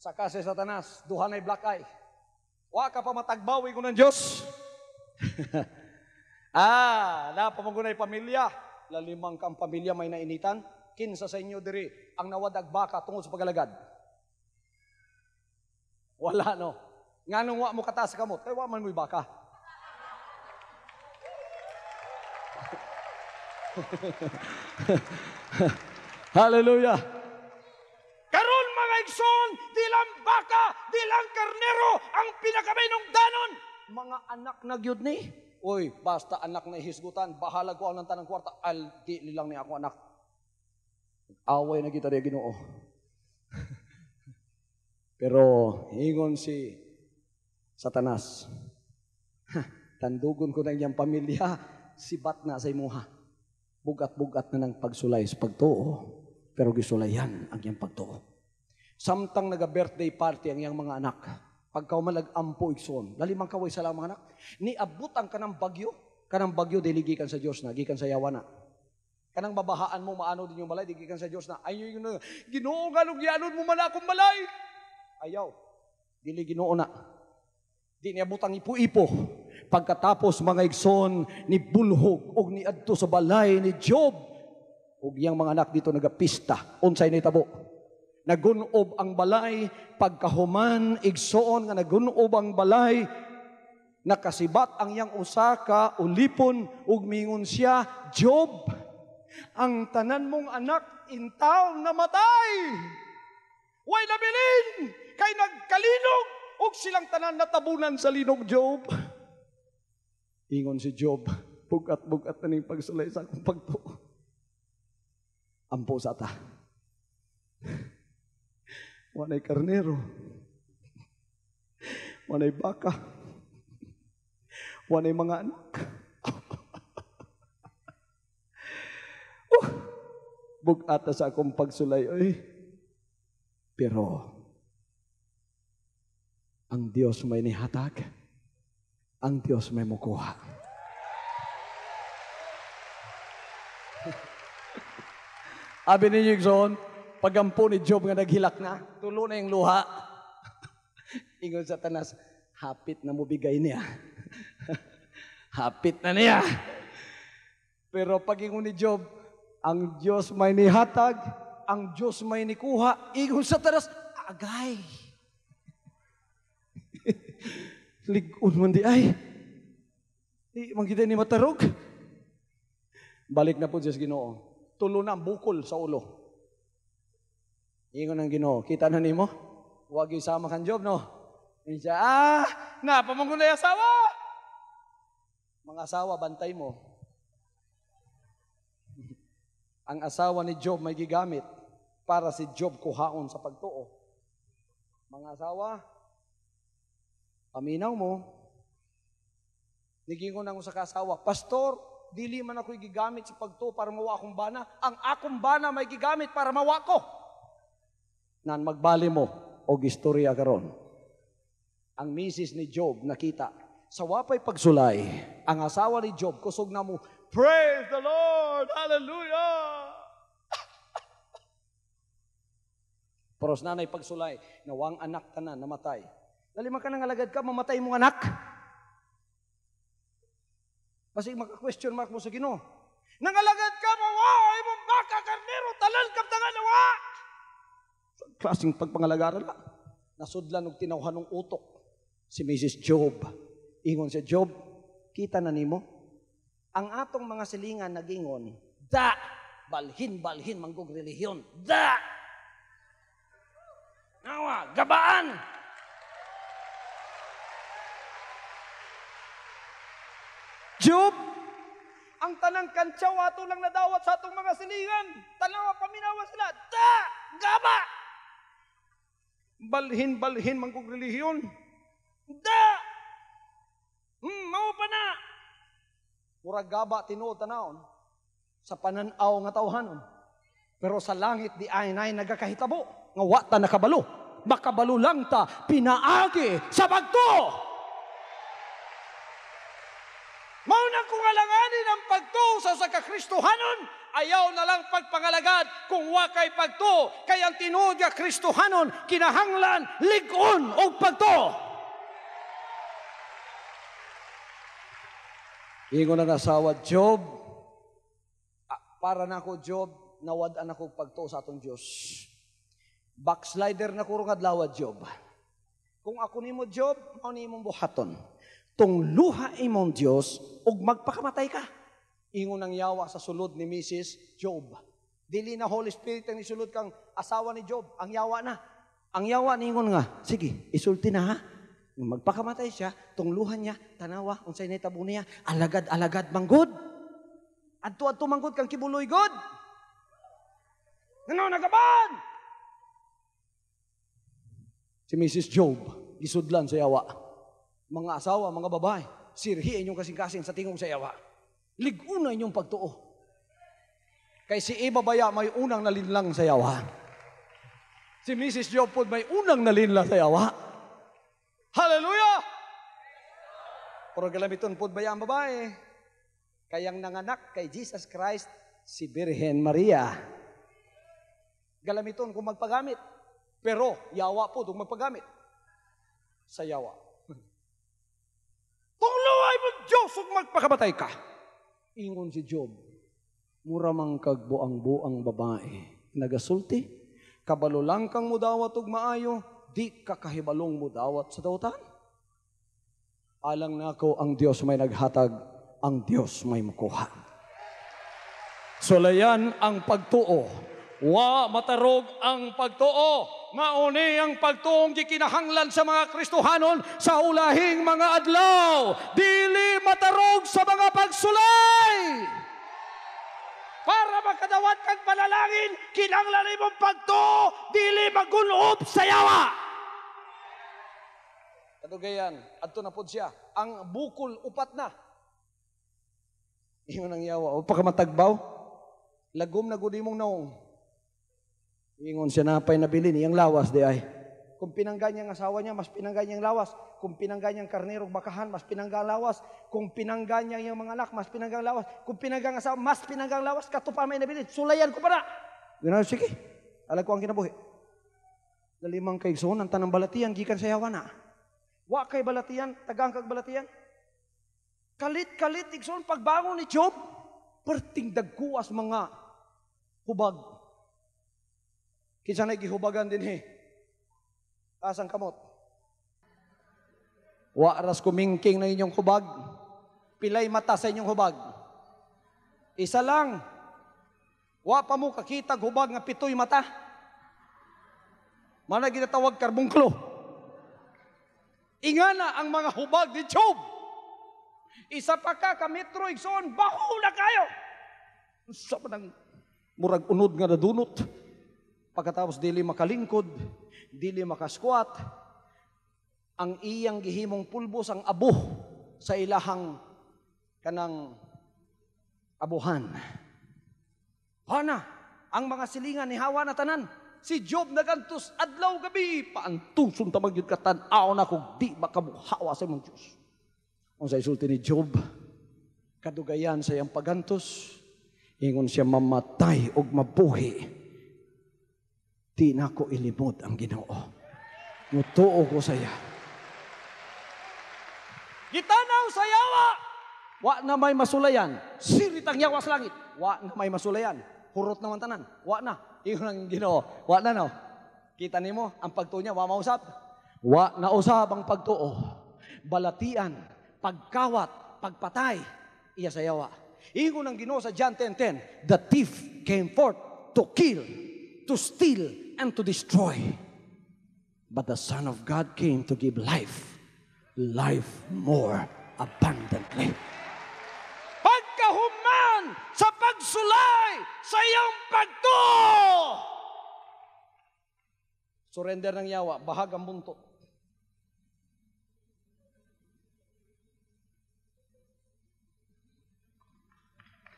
S1: sa si Satanas, duha na'y black eye. Wa ka pa matagbawi ko ng Diyos. ah, na pamagunay pamilya. Lalimang kang pamilya may nainitan. Kinsa sa inyo diri ang nawadag baka tungod sa pagalagad. Wala no. Nga nung wa mo kataas kamot, kay wa man mo'y baka. Hallelujah bilang baka, bilang karnero ang pinakamay ng danon. Mga anak na gyud ni. Uy, basta anak na ihisgutan, bahala ko ang tanang kwarta, alti di ni ako anak. Away na kita rin Ginoo. Pero ingon si Satanas. tandugon ko na iyang pamilya, sibat na sa imuha. Bugat-bugat na ng pagsulay sa pagtuo, pero gisulayan ang iyang pagtuo. Samtang naga-birthday party ang iyang mga anak. Pagka umalag-ampo igsoon. Lalimang kaway sa mga anak. Niabot ang kanang bagyo. Kanang bagyo diligikan sa Dios na. Gikan sa yawana. Kanang babahaan mo maano din yung malay. Diligikan sa Dios na. Ayaw yung na. Ginoo nga lugyanon mo mala akong malay. Ayaw. Dili ginoo na. Di niabot ang ipo-ipo. Pagkatapos mga igsoon ni bulhog og ni adto sa balay ni Job. Ug iyang mga anak dito nagapista. Unsay ni tabo Nagunob ang balay, pagkahuman, igsoon nga nagunob ang balay, nakasibat ang yang usaka, ulipon, ug mingon siya, Job, ang tanan mong anak intaw namatay. Way nabilin, kay nagkalinog, ug silang tanan natabunan sa linog Job. Ingon si Job, bugat-bugat na ning pagsulay sa akong pagtuo. Ampo sa ta. Wanay karnero. Wanay baka. Wanay mga anak. oh, bugata sa akong pagsulay, oy. Pero, ang Dios may nihatag, ang Dios may mukuha. Abi ninyo, Igson, pagampo ni Job nga naghilak na, tulo na yung luha. Ingon sa tanas, hapit na mo bigay niya. hapit na niya. Pero pag ingon ni Job, ang Diyos may nihatag, ang Diyos may nikuha, ingon sa tanas, agay. Ligun man di ay. Di man kita ni matarog. Balik na po Diyos Ginoo. Tulo na ang bukol sa ulo. Ingon ng Ginoo, kita na nimo? Huwag yung sama kang job, no? Hindi siya, ah, napamangon na asawa! Mga asawa, bantay mo. Ang asawa ni Job may gigamit para si Job kuhaon sa pagtuo. Mga asawa, paminaw mo. Naging ko nang sa kasawa, Pastor, dili man ako gigamit sa pagtuo para mawa akong bana. Ang akong bana may gigamit para mawa ko nan magbali mo o istorya karon. Ang misis ni Job nakita, sa wapay pagsulay, ang asawa ni Job, kusog na mo, Praise the Lord! Hallelujah! Paros nanay pagsulay, nawang anak ka na, namatay. Nalima ka nang alagad ka, mamatay mong anak. Kasi maka-question mark mo sa ginoo. Nangalagad ka, mawaway mong baka, karnero, talan, kaptangan, nawa! klaseng pagpangalagaran na. Nasudlan og tinawhan ng utok si Mrs. Job. Ingon si Job, kita na nimo ang atong mga silingan nagingon, da balhin balhin manggog relihiyon, da nawa gabaan. Job, ang tanang kantsaw ato lang nadawat sa atong mga silingan. Tanawa paminawa sila, da gaba balhin-balhin man relihiyon. Da! Mm, mao pa na! Murag gaba tinuod tanawon sa pananaw nga tawhanon. Pero sa langit di ay nay nagakahitabo nga wata nakabalo. Makabalo lang ta pinaagi sa bagto. sa kakristuhanon, ayaw na lang pagpangalagad kung wakay pagto. Kay ang tinuod nga kristuhanon, kinahanglan, ligon o pagto. Ingo na nasawa, Job, para na ako, Job, nawadaan ako pagto sa atong Diyos. Backslider na ko kurong adlaw, Job. Kung ako nimo Job, mao ni imong buhaton. Tung luha imong Dios og magpakamatay ka. Ingon ang yawa sa sulod ni Mrs. Job. Dili na Holy Spirit ang isulod kang asawa ni Job. Ang yawa na. Ang yawa ni ningon nga, sige, isulti na ha. magpakamatay siya, tungluhan niya, tanawa, unsay nahitabo niya, alagad-alagad manggod. Adto-adto manggod kang kibuloy god. Ngano nagaban? Si Mrs. Job, isudlan sa yawa. Mga asawa, mga babae, sirhi inyong kasing-kasing sa tingog sa yawa. Liguna inyong pagtuo. Kay si Eva Baya may unang nalinlang sa yawa. Si Mrs. Jopod may unang nalinlang sa yawa. Hallelujah! Pero galamiton po ba ang babae? Kayang nanganak kay Jesus Christ, si Birhen Maria. Galamiton kung magpagamit. Pero yawa po kung magpagamit. Sa yawa. Kung luway mo Diyos, magpakamatay ka. Ingon si Job, mura mang kagbuang-buang babae, nagasulti, kabalo lang kang mudawat og maayo, di ka kahibalong mudawat sa dautan. Alang na ako ang Dios may naghatag, ang Dios may makuha. Sulayan ang pagtuo. Wa matarog ang pagtuo mauni ang pagtuong gikinahanglan sa mga Kristohanon sa ulahing mga adlaw. Dili matarog sa mga pagsulay. Para makadawat kang panalangin, kinanglan imong pagtuo, dili magulob sa yawa. Kadugayan, adto na po siya. Ang bukol upat na. Iyon ang yawa. O pakamatagbaw. Lagom na gud imong naong Ingon siya napay nabili niyang lawas di ay. Kung pinangga niyang asawa niya, mas pinangga niyang lawas. Kung pinangga niyang karnerong bakahan, mas pinangga lawas. Kung pinangga niya yung mga anak, mas pinangga lawas. Kung pinangga ang asawa, mas pinangga lawas. Katupan may nabili. Sulayan ko para. Ganoon, sige. Alam ko ang kinabuhi. Lalimang kay son, ang tanang balatian, gikan sa yawana. Wa kay balatian, tagang kag balatian. Kalit-kalit, igson, pagbangon ni Job, perting dagkuas mga hubag Kinsa na gihubagan din eh. Asang kamot. Wa ras kumingking na inyong hubag. Pilay mata sa inyong hubag. Isa lang. Wa pa mo kakitag hubag nga pitoy mata. Mana ginatawag karbungklo. Ingana ang mga hubag ni Job. Isa pa ka ka metro igsoon, baho na kayo. Sa murag unod nga nadunot. Pagkatapos dili makalingkod, dili makasquat, ang iyang gihimong pulbos ang abo sa ilahang kanang abuhan. Hana, ang mga silingan ni Hawa na tanan. Si Job nagantos adlaw gabi paantuson ta magyud ka tan-aw na kog di makabuhawa sa imong Ang Unsa isulti ni Job? Kadugayan sa iyang pagantos ingon siya mamatay og mabuhi Di na ko ilimod ang ginoo. Mutuo ko sa iya. Gitanaw sa yawa! Wa na may masulayan. Sirit ang yawa sa langit. Wa na may masulayan. Hurot naman tanan. Wa na. Iyon ang ginoo. Wa na no. Kita nimo ang pagtuo niya, wa mausap. Wa na usab ang pagtuo. Balatian, pagkawat, pagpatay. Iya sa yawa. Ingon ang ginoo sa John 10.10, The thief came forth to kill, to steal, and to destroy. But the Son of God came to give life, life more abundantly. Pagkahuman sa pagsulay sa iyong pagtuo. Surrender ng yawa, bahag ang buntot.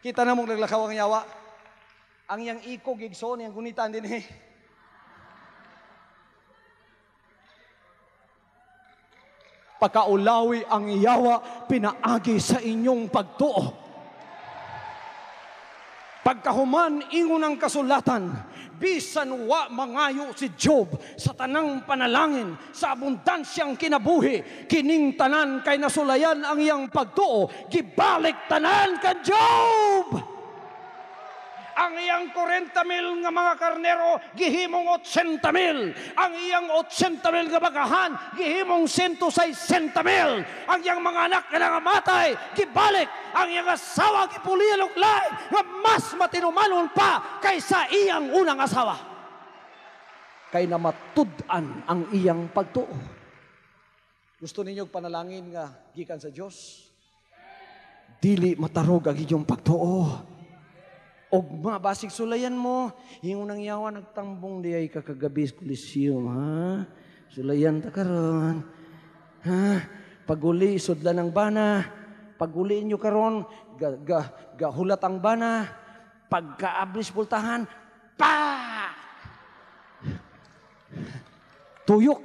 S1: Kita na mong naglakaw ang yawa. Ang yang iko gigsoon yang gunitan din eh. Pakaulawi ang iyawa, pinaagi sa inyong pagtuo. Pagkahuman, ingon ang kasulatan, bisan wa mangayo si Job sa tanang panalangin, sa abundansyang kinabuhi, kining tanan kay nasulayan ang iyang pagtuo, gibalik tanan kan Job! Ang iyang 40 mil nga mga karnero, gihimong 80 mil. Ang iyang 80 mil nga bagahan, gihimong 160 mil. Ang iyang mga anak nga nangamatay, gibalik. Ang iyang asawa, gipulilog lay, nga mas matinumanon pa kaysa iyang unang asawa. Kay namatudan ang iyang pagtuo. Gusto ninyo panalangin nga gikan sa Dios? Dili matarog ang inyong pagtuo. Ugma, basig sulayan mo. Hingon ng yawa, nagtambong di ay kakagabi sa kulisiyum, ha? Sulayan ta karon. Ha? Paguli, sudla ng bana. Paguli nyo karon, ga, gahulat ang bana. Pagkaablis pultahan, pa! Tuyok.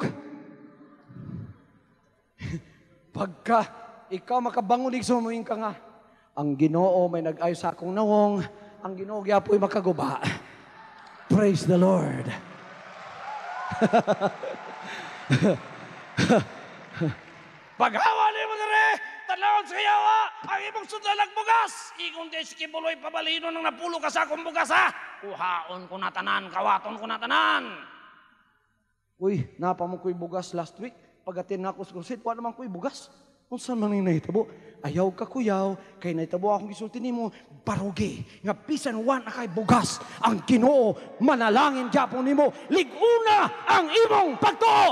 S1: Pagka ikaw makabangon, ikso mo ka nga. Ang ginoo may nag-ayos sa akong nawong, ang ginogya po'y makaguba. Praise the Lord. Paghawa ni mo dere, tanawon sa yawa, ang imong sudlalag bugas. Ingon di si Kibuloy pabalino nang napulo ka sa akong bugas ha. Kuhaon ko na tanan, kawaton ko na tanan. Uy, napamong bugas last week. Pagatin na ako sa kusit, wala naman ko'y bugas. Kung saan man yung nahitabo, ayaw ka kuyaw, kay naitabo akong gisulti nimo, barugi, nga bisan wan na kay bugas, ang ginoo, manalangin gyapon nimo, liguna ang imong pagtuo.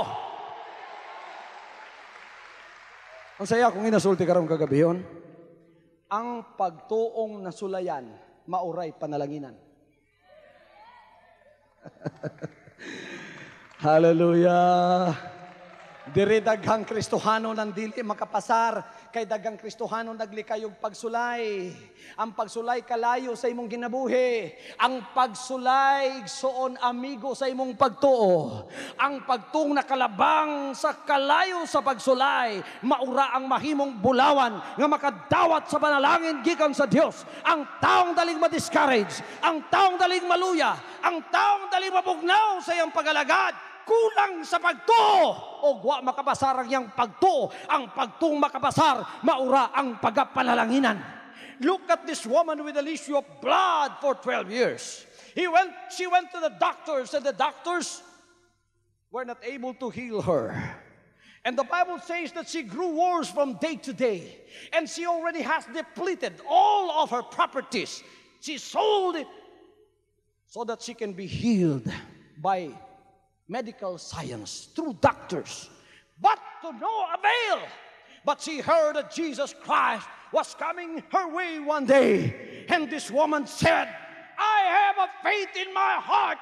S1: Ang saya kung inasulti karon kagabi yon. Ang pagtuong nasulayan, mauray panalanginan. Hallelujah! Diri daghang Kristohano nang dili makapasar kay dagang kristohanon naglikay og pagsulay. Ang pagsulay kalayo sa imong ginabuhi. Ang pagsulay igsuon amigo sa imong pagtuo. Ang pagtung nakalabang sa kalayo sa pagsulay maura ang mahimong bulawan nga makadawat sa panalangin gikan sa Dios. Ang taong daling ma-discourage, ang taong daling maluya, ang taong daling mabugnaw sa iyang pagalagad kulang sa pagtuo o wa makabasarang yang pagtuo ang pagtuong makabasar maura ang pagapalalanginan look at this woman with an issue of blood for 12 years he went she went to the doctors and the doctors were not able to heal her and the Bible says that she grew worse from day to day. And she already has depleted all of her properties. She sold it so that she can be healed by medical science, through doctors, but to no avail. But she heard that Jesus Christ was coming her way one day. And this woman said, I have a faith in my heart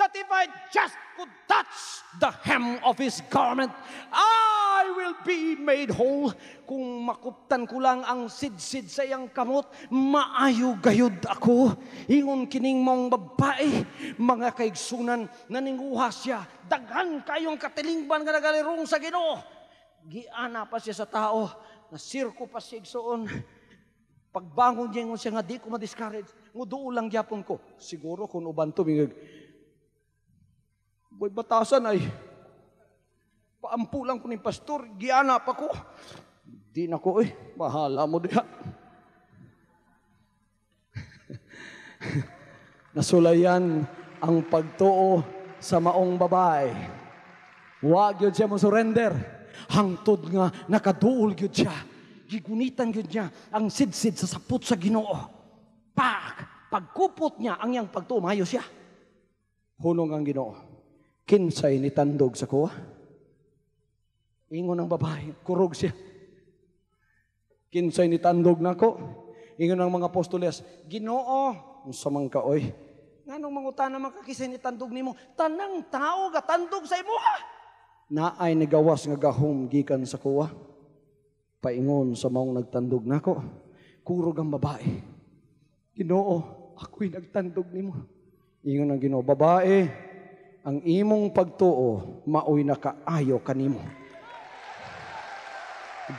S1: that if I just could touch the hem of His garment, I will be made whole. Kung makuptan ko lang ang sidsid sa iyang kamot, maayo-gayod ako. Ingon kining mong babae, mga kaigsunan, naninguha siya, daghan kayong katilingban nga nagalirong sa ginoo. Giana pa siya sa tao, na sirko pa siya igsoon. Pagbangon niya, siya nga di ko ma-discourage. Nguduo lang yapon ko. Siguro kung uban to, Boy batasan ay paampulan ko ni pastor, giana pa ko. Di na ko eh, bahala mo diha. Nasulayan ang pagtuo sa maong babae. Wag yun siya mo surrender. Hangtod nga nakaduol yun siya. Gigunitan yun niya ang sidsid sa sapot sa ginoo. Pak! Pagkupot niya ang iyang pagtuo, mayo siya. Hunong ang ginoo kinsay ni Tandog sa kuha. Ingon ng babae, kurog siya. Kinsay ni Tandog na Ingon ng mga apostoles, Ginoo, sa kaoy. Nga nung manguta na makakisay ni Tandog nimo, tanang tao ga Tandog sa imo Naay nagawas nga gahom gikan sa kuha. Paingon sa maong nagtandog nako. Kurog ang babae. Ginoo, ako'y nagtandog nimo. Ingon ang Ginoo, babae, ang imong pagtuo maoy nakaayo kanimo.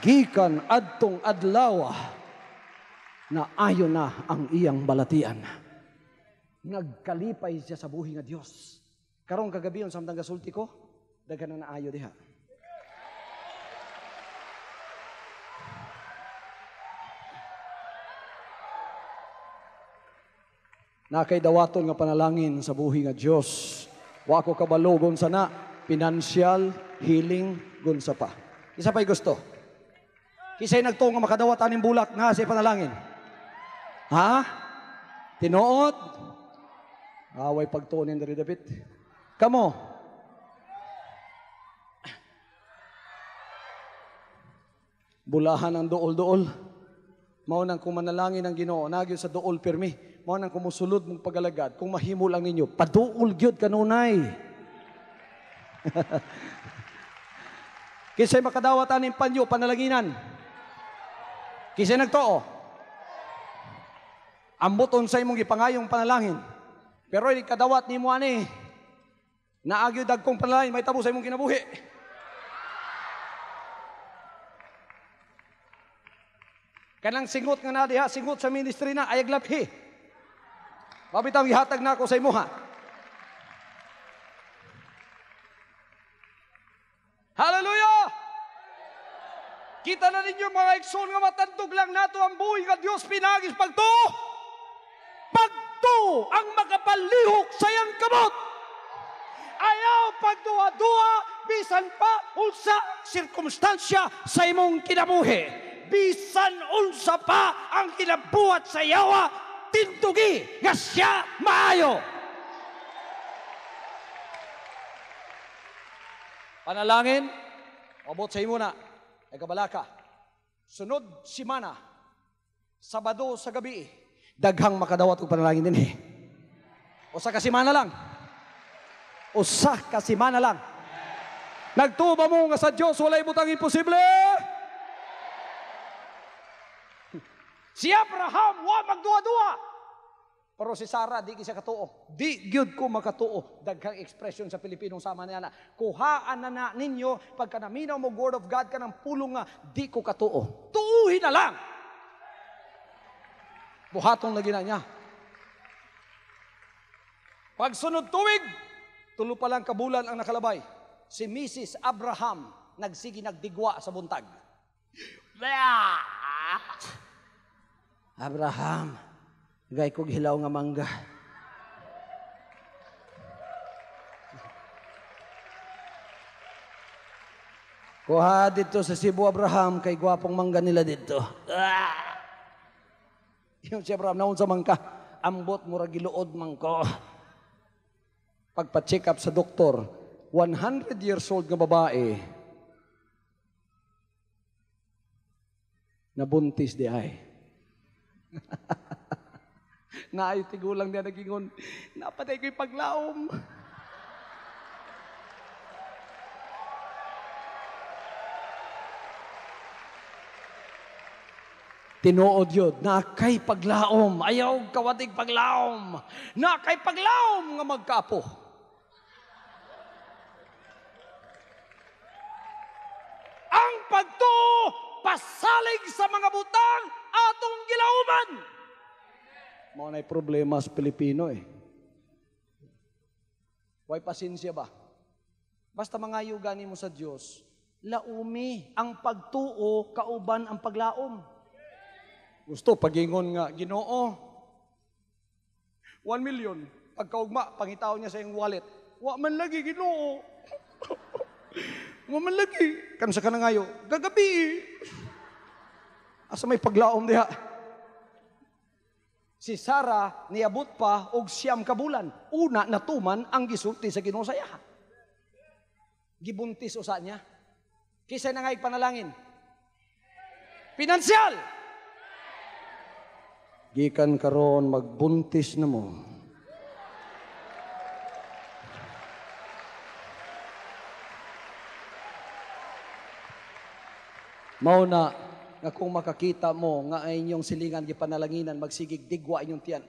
S1: Gikan adtong adlaw na ayo na ang iyang balatian. Nagkalipay siya sa buhi nga Dios. Karong kagabi on samtang gasulti ko, daghan na ayo diha. na kay dawaton nga panalangin sa buhi nga Dios Wako kabalogon sana, financial healing gun sa pa. Isa pa'y gusto. Kisa'y nagtungo makadawat aning bulak nga sa panalangin. Ha? Tinuot? Away pagtunin na rin David. Kamo, bulahan ang dool duol Mao nang kumanalangin ang Ginoo, nagyo sa dool pirmi mo nang kumusulod mong pagalagad, kung mahimol ang ninyo, paduol gyud kanunay. Kisay makadawat aning panyo, panalaginan. Kisay nagtoo. Ambot unsay mong gipangayong panalangin. Pero ini kadawat nimo ani. Naagyo dagkong panalangin, may tabo sa imong kinabuhi. Kanang singot nga na diha, singot sa ministry na, ayag laphi. Mabitang ihatag na ako sa imuha. Hallelujah! Kita na ninyo mga ikson nga matantog lang nato ang buhay nga Dios pinagis pagto. Pagto ang makapalihok sayang kamot. Ayaw pagduwa-duwa bisan pa unsa sirkumstansya sa imong kinabuhi. Bisan unsa pa ang kinabuhat sa yawa tintugi nga siya maayo. Panalangin, mabot sa imo na, nagkabalaka. Sunod simana, Sabado sa gabi, daghang makadawat og panalangin din eh. Usa ka simana lang. Usa ka simana lang. Nagtuba mo nga sa Dios walay butang imposible. Si Abraham wa magduwa-duwa. Pero si Sarah di siya katuo. Di gyud ko makatuo. Daghang expression sa Pilipinong sama niya na kuhaan na na ninyo pagka naminaw mo word of God ka ng pulong nga di ko katuo. Tuuhin na lang. Buhatong lagi na niya. sunod tuwig, tulo pa lang kabulan ang nakalabay. Si Mrs. Abraham nagsigi nagdigwa sa buntag. Abraham, gay kog hilaw nga mangga. Kuha dito sa Cebu Abraham kay gwapong mangga nila dito. Ah! Yung si Abraham naon sa mangka, ambot mura giluod mangko. Pagpa-check up sa doktor, 100 years old nga babae nabuntis di ay. na ay tigulang niya nagingon, napatay ko'y paglaom. Tinuod yun, na kay paglaom, ayaw kawatig paglaom, na kay paglaom nga magkapo. Mo na problema sa Pilipino eh. Why pasinsya ba? Basta mga yugani mo sa Diyos, laumi ang pagtuo kauban ang paglaom. Gusto pagingon nga Ginoo. 1 million pagkaugma pangitaw niya sa iyang wallet. Wa man lagi Ginoo. Wa man lagi kansa ka na ngayo gagabi. Asa may paglaom diha. Si Sarah niabot pa og siyam ka bulan. Una natuman ang gisulti sa Ginoo sa iyaha. Gibuntis usa niya. Kisa na nga panalangin. Pinansyal. Gikan karon magbuntis na mo. Mao na nga kung makakita mo nga ay inyong silingan gipanalanginan magsigig digwa inyong tiyan.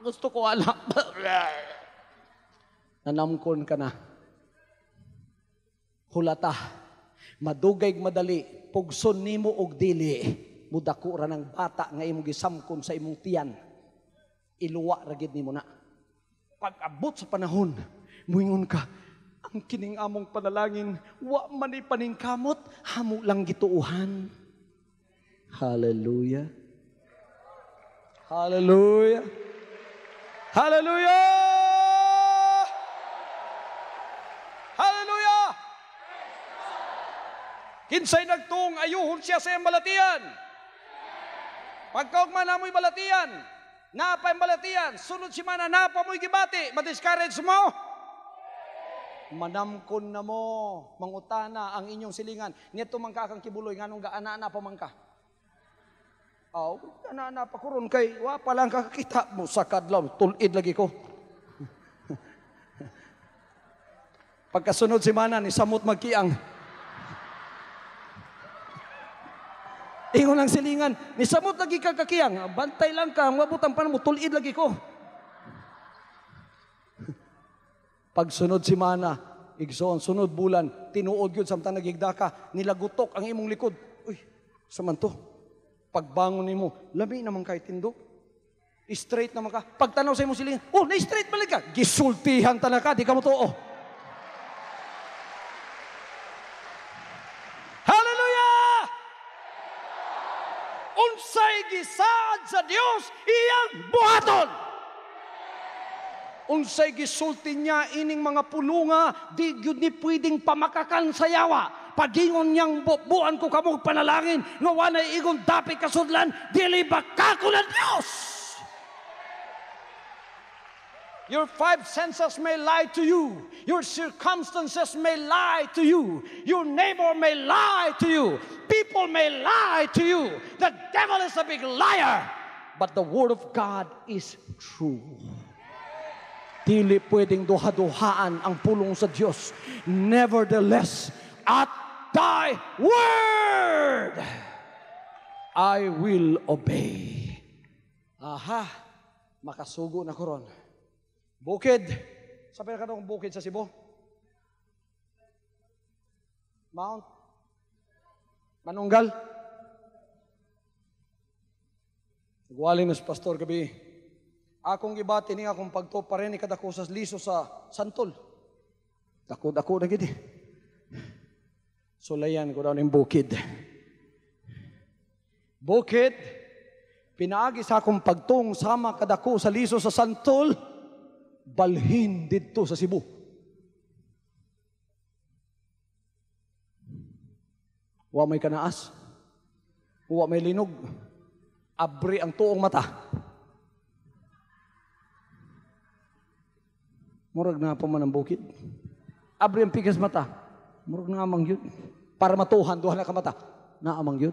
S1: gusto ko ala. Nanamkon ka na. Hulata. Madugay madali pugson nimo og dili mudakuran ra ng bata nga imong gisamkon sa imong tiyan. Iluwa ra nimo na. Pag abot sa panahon, muingon ka, ang kining among panalangin, wa man ipaningkamot, hamo lang gituuhan. Hallelujah. Hallelujah. Hallelujah. Hallelujah. Kinsay nagtung ayuhon siya sa balatian. Pagkaugma na mo'y balatian, napay balatian, sunod si mana napa mo'y gibati, madiscourage mo. Manamkon na mo, mangutana ang inyong silingan. Nito mangka kang kibuloy, nganong gaana na pamangka. Aw, oh, na napakuron kay wa pa lang kakita mo sa kadlaw, tulid lagi ko. Pagkasunod si Mana ni Samot magkiang. Ingon lang silingan, ni Samot lagi kakakiyang, bantay lang ka, mabutang pa mo, tulid lagi ko. Pagsunod si Mana, igsoon sunod bulan tinuod gyud samtang nagigdaka nilagutok ang imong likod uy samanto. to Pagbangon nimo, labi naman kay tindo. Straight naman ka. Pagtanaw sa imo siling, oh, na-straight balik ka. Gisultihan talaga, di ka mo to, oh. Hallelujah! Unsay gisaad sa Dios iyang buhaton. Unsay gisulti niya ining mga pulunga, di gyud ni pwedeng pamakakan sa yawa padayon niyang bubuan ko kamo panalangin nga wala igong dapi kasudlan dili baka ko Dios Your five senses may lie to you. Your circumstances may lie to you. Your neighbor may lie to you. People may lie to you. The devil is a big liar. But the word of God is true. Dili pwedeng duha-duhaan ang pulong sa Diyos. Nevertheless, at thy word, I will obey. Aha, makasugo na ko ron. Bukid. Sa ka ng bukid sa Cebu? Mount? Manunggal? Nagwaling mas pastor gabi. Akong gibati niya akong pagto pa rin ikadako sa liso sa santol. Dako-dako na gidi. Eh. Sulayan ko daw ng bukid. Bukid, pinaagi sa akong pagtong sama kadako sa liso sa santol, balhin dito sa Cebu. Wa may kanaas, wa may linog, abri ang tuong mata. Murag na po man ang bukid. Abri ang pigas mata. Murag na amang yun. Para matuhan, duha na kamata. Na amang yun.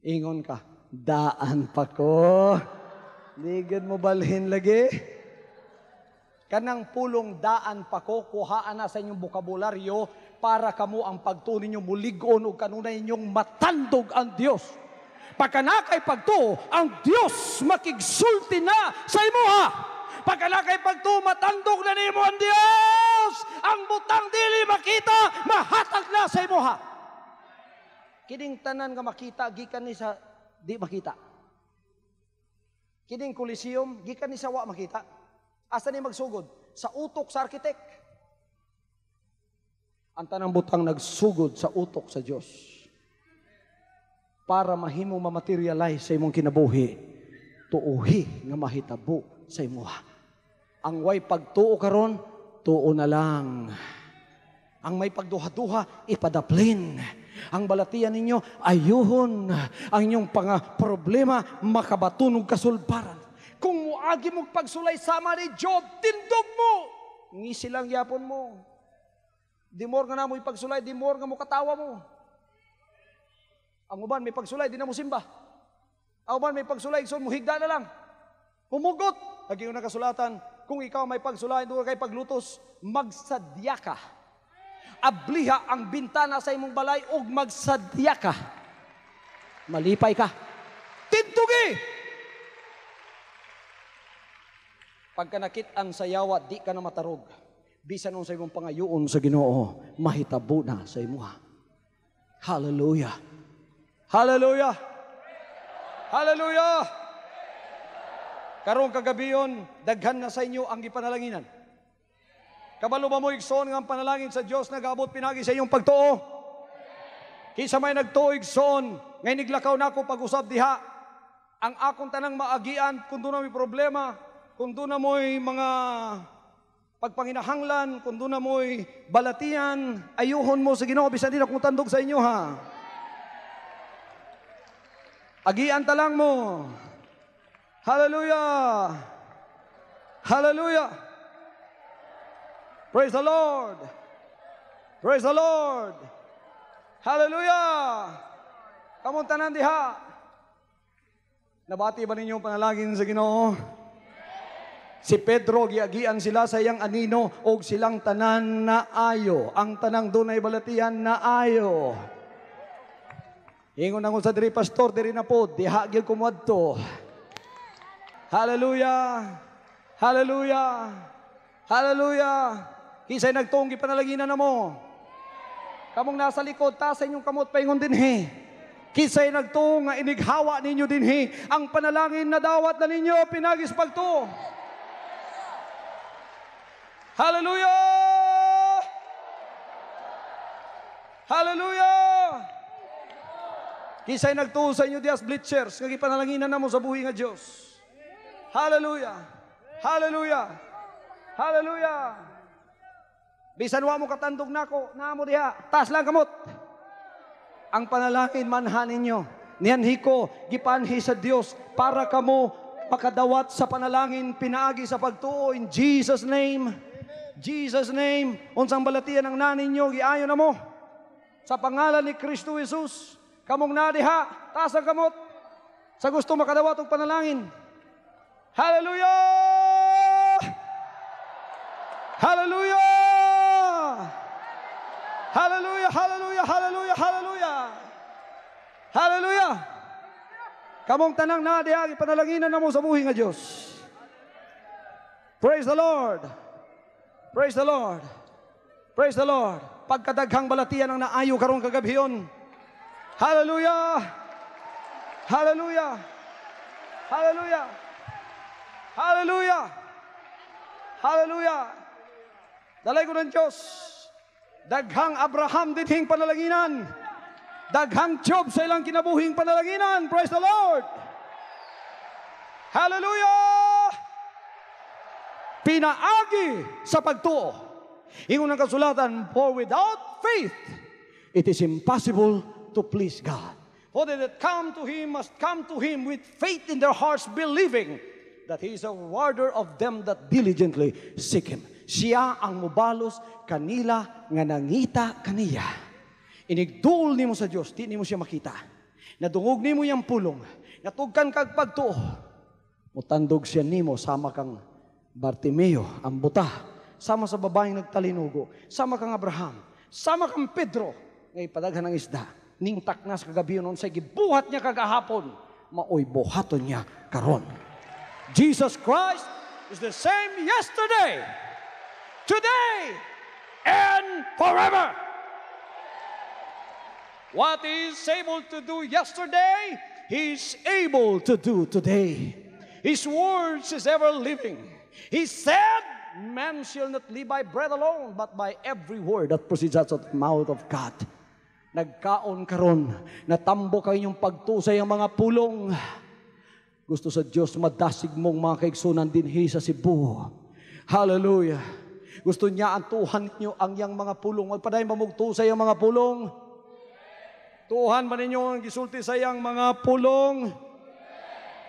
S1: Ingon ka, daan pa ko. Ligid mo balhin lagi. Kanang pulong daan pa ko, kuhaan na sa inyong bokabularyo para kamo ang pagtunin ninyo muligon o kanunay inyong matandog ang Dios. Pagkanakay pagtuo, ang Diyos makigsulti na sa imo ha. Pagkanakay pagtuo, matandog na nimo ang Diyos ang butang dili makita, mahatag na sa imuha. Kining tanan nga makita, gikan ni sa di makita. Kining Coliseum, gikan ni sa wa makita. Asa ni magsugod? Sa utok sa arkitek. Ang tanang butang nagsugod sa utok sa Diyos para mahimong mamaterialize sa imong kinabuhi tuuhi nga mahitabo sa imuha ang way pagtuo karon Tuo na lang. Ang may pagduha-duha, ipadaplin. Ang balatian ninyo, ayuhon. Ang inyong panga problema, makabatunog kasulbaran. Kung muagi mong pagsulay sama ni Job, tindog mo. Ngisi lang yapon mo. Di more nga na mo ipagsulay, di more nga mo katawa mo. Ang uban may pagsulay, di na mo simba. Ang uban may pagsulay, so mo higda na lang. Humugot. Naging una kasulatan, kung ikaw may pagsulayan doon kay paglutos, magsadya ka. Abliha ang bintana sa imong balay og magsadya ka. Malipay ka. Tintugi! Pagka nakit ang sayawa, di ka na matarog. Bisan on sa imong pangayoon sa ginoo, mahitabo na sa imuha. Hallelujah! Hallelujah! Hallelujah! Karong kagabiyon, daghan na sa inyo ang gipanalanginan. Kabalo ba mo igsoon nga ang panalangin sa Dios gabot pinagi sa iyong pagtuo? Kisa may nagtuo igsoon, ngay niglakaw na na pag-usab diha. Ang akong tanang maagian kun do na may problema, kun do na moy mga pagpanginahanglan, kun do na moy balatian, ayuhon mo sa Ginoo bisan di na kung tandog sa inyo ha. Agian ta lang mo. Hallelujah! Hallelujah! Praise the Lord! Praise the Lord! Hallelujah! Kamunta tanan diha. Nabati ba ninyo panalangin sa Ginoo? Si Pedro giagian sila sa iyang anino og silang tanan na ayo. Ang tanang dunay balatian na ayo. Ingon na sa diri pastor diri na pod diha gyud kumadto. Hallelujah! Hallelujah! Hallelujah! Kisay nagtunggi panalaginan na mo. Kamong nasa likod, tasa inyong kamot paingon din he. Kisay nagtung nga inighawa ninyo din he. Ang panalangin na dawat na ninyo, pinagis pagto. Hallelujah! Hallelujah! Kisay nagtuo sa inyo dias Blitchers, nga gipanalangin na mo sa buhi nga Dios. Hallelujah. Hallelujah. Hallelujah. Bisan wa mo katandog nako, na mo diha, taas lang kamot. Ang panalangin manhanin ninyo. Niyanhi hiko gipanhi sa Dios para kamo makadawat sa panalangin, pinaagi sa pagtuo in Jesus name. Jesus name, unsang balatian ang nanin nyo, giayon na mo. Sa pangalan ni Kristo Jesus, kamong nadiha, taas ang kamot. Sa gusto makadawat og panalangin, Hallelujah! Hallelujah! Hallelujah, hallelujah, hallelujah, hallelujah! Hallelujah! Kamong tanang na diagi panalanginan namo sa buhi nga Dios. Praise the Lord. Praise the Lord. Praise the Lord. Pagkadaghang balatian ang naayo karong kagabhiyon. Hallelujah! Hallelujah! Hallelujah! Hallelujah! Hallelujah! Dalay ko ng Diyos. Daghang Abraham dithing panalanginan. Daghang Job sa ilang kinabuhing panalanginan. Praise the Lord! Hallelujah! Pinaagi sa pagtuo. Ingon ang kasulatan, For without faith, it is impossible to please God. For they that come to Him must come to Him with faith in their hearts, believing that He is a warder of them that diligently seek Him. Siya ang mubalos kanila nga nangita kaniya. Inigdul nimo sa Dios, di nimo siya makita. Nadungog nimo yang pulong, natugkan kag pagtuo. Mutandog siya nimo sama kang Bartimeo, ang buta, sama sa babaeng nagtalinugo, sama kang Abraham, sama kang Pedro, nga ipadaghan ng isda. Ning taknas kagabi noon sa gibuhat niya kagahapon, maoy buhaton niya karon. Jesus Christ is the same yesterday, today, and forever. What he is able to do yesterday, he is able to do today. His words is ever living. He said, Man shall not live by bread alone, but by every word that proceeds out of the mouth of God. Nagkaon karon, natambo kayo yung pagtusay ang mga pulong. Gusto sa Diyos, madasig mong mga kaigsunan dinhi sa Cebu. Hallelujah. Gusto niya antuhan ninyo ang yang mga pulong. Magpaday mamugto sa iyang mga pulong. Tuhan ba ninyo ang gisulti sa iyang mga pulong?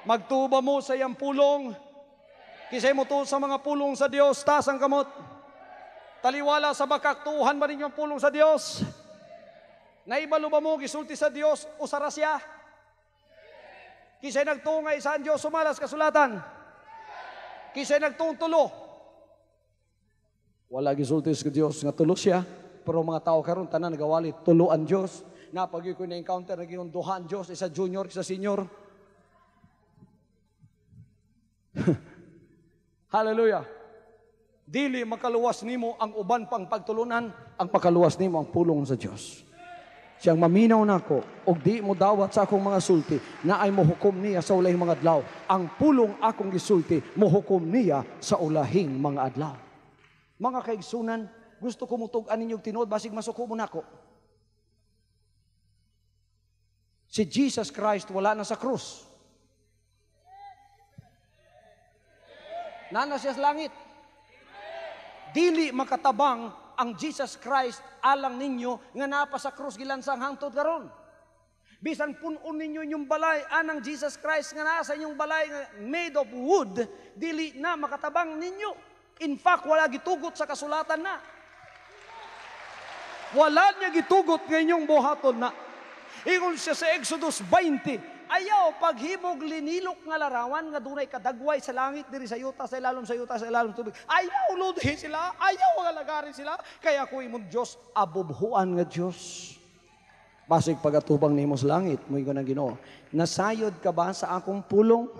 S1: Magtuba mo sa iyang pulong. Kisay mo to sa mga pulong sa Dios, tas ang kamot. Taliwala sa bakak, tuhan ba ninyo ang pulong sa Dios? Naibalo ba mo, gisulti sa Dios, usara siya? Kisay nagtungay sa Diyos sumalas kasulatan. Kisay nagtungtulo. Wala gisulti sa Dios nga tulo siya, pero mga tao karon tanan nagawali tulo ang Dios. Napagyoy ko na-encounter, naging duha ang Diyos, isa junior, isa senior. Hallelujah. Dili makaluwas nimo ang uban pang pagtulunan, ang makaluwas nimo ang pulong sa Dios siyang maminaw nako og di mo dawat sa akong mga sulti na ay mohukom niya sa ulahing mga adlaw ang pulong akong gisulti mohukom niya sa ulahing mga adlaw mga kaigsunan gusto ko mutug-an ninyo tinuod basig masuko mo nako si Jesus Christ wala na sa krus nana siya sa langit dili makatabang ang Jesus Christ alang ninyo nga napa sa krus gilansang hangtod karon. Bisan punon ninyo inyong balay anang Jesus Christ nga nasa inyong balay nga made of wood dili na makatabang ninyo. In fact wala gitugot sa kasulatan na. Wala niya gitugot nga inyong buhaton na. Ingon siya sa Exodus 20, ayaw paghimog linilok nga larawan nga dunay kadagway sa langit diri sa yuta sa ilalom sa yuta sa ilalom tubig. Ayaw ludhi sila, ayaw nga lagarin sila kaya ko imong Dios abubhuan nga Dios. Basig pagatubang nimo sa langit, mo ko nang Ginoo. Nasayod ka ba sa akong pulong?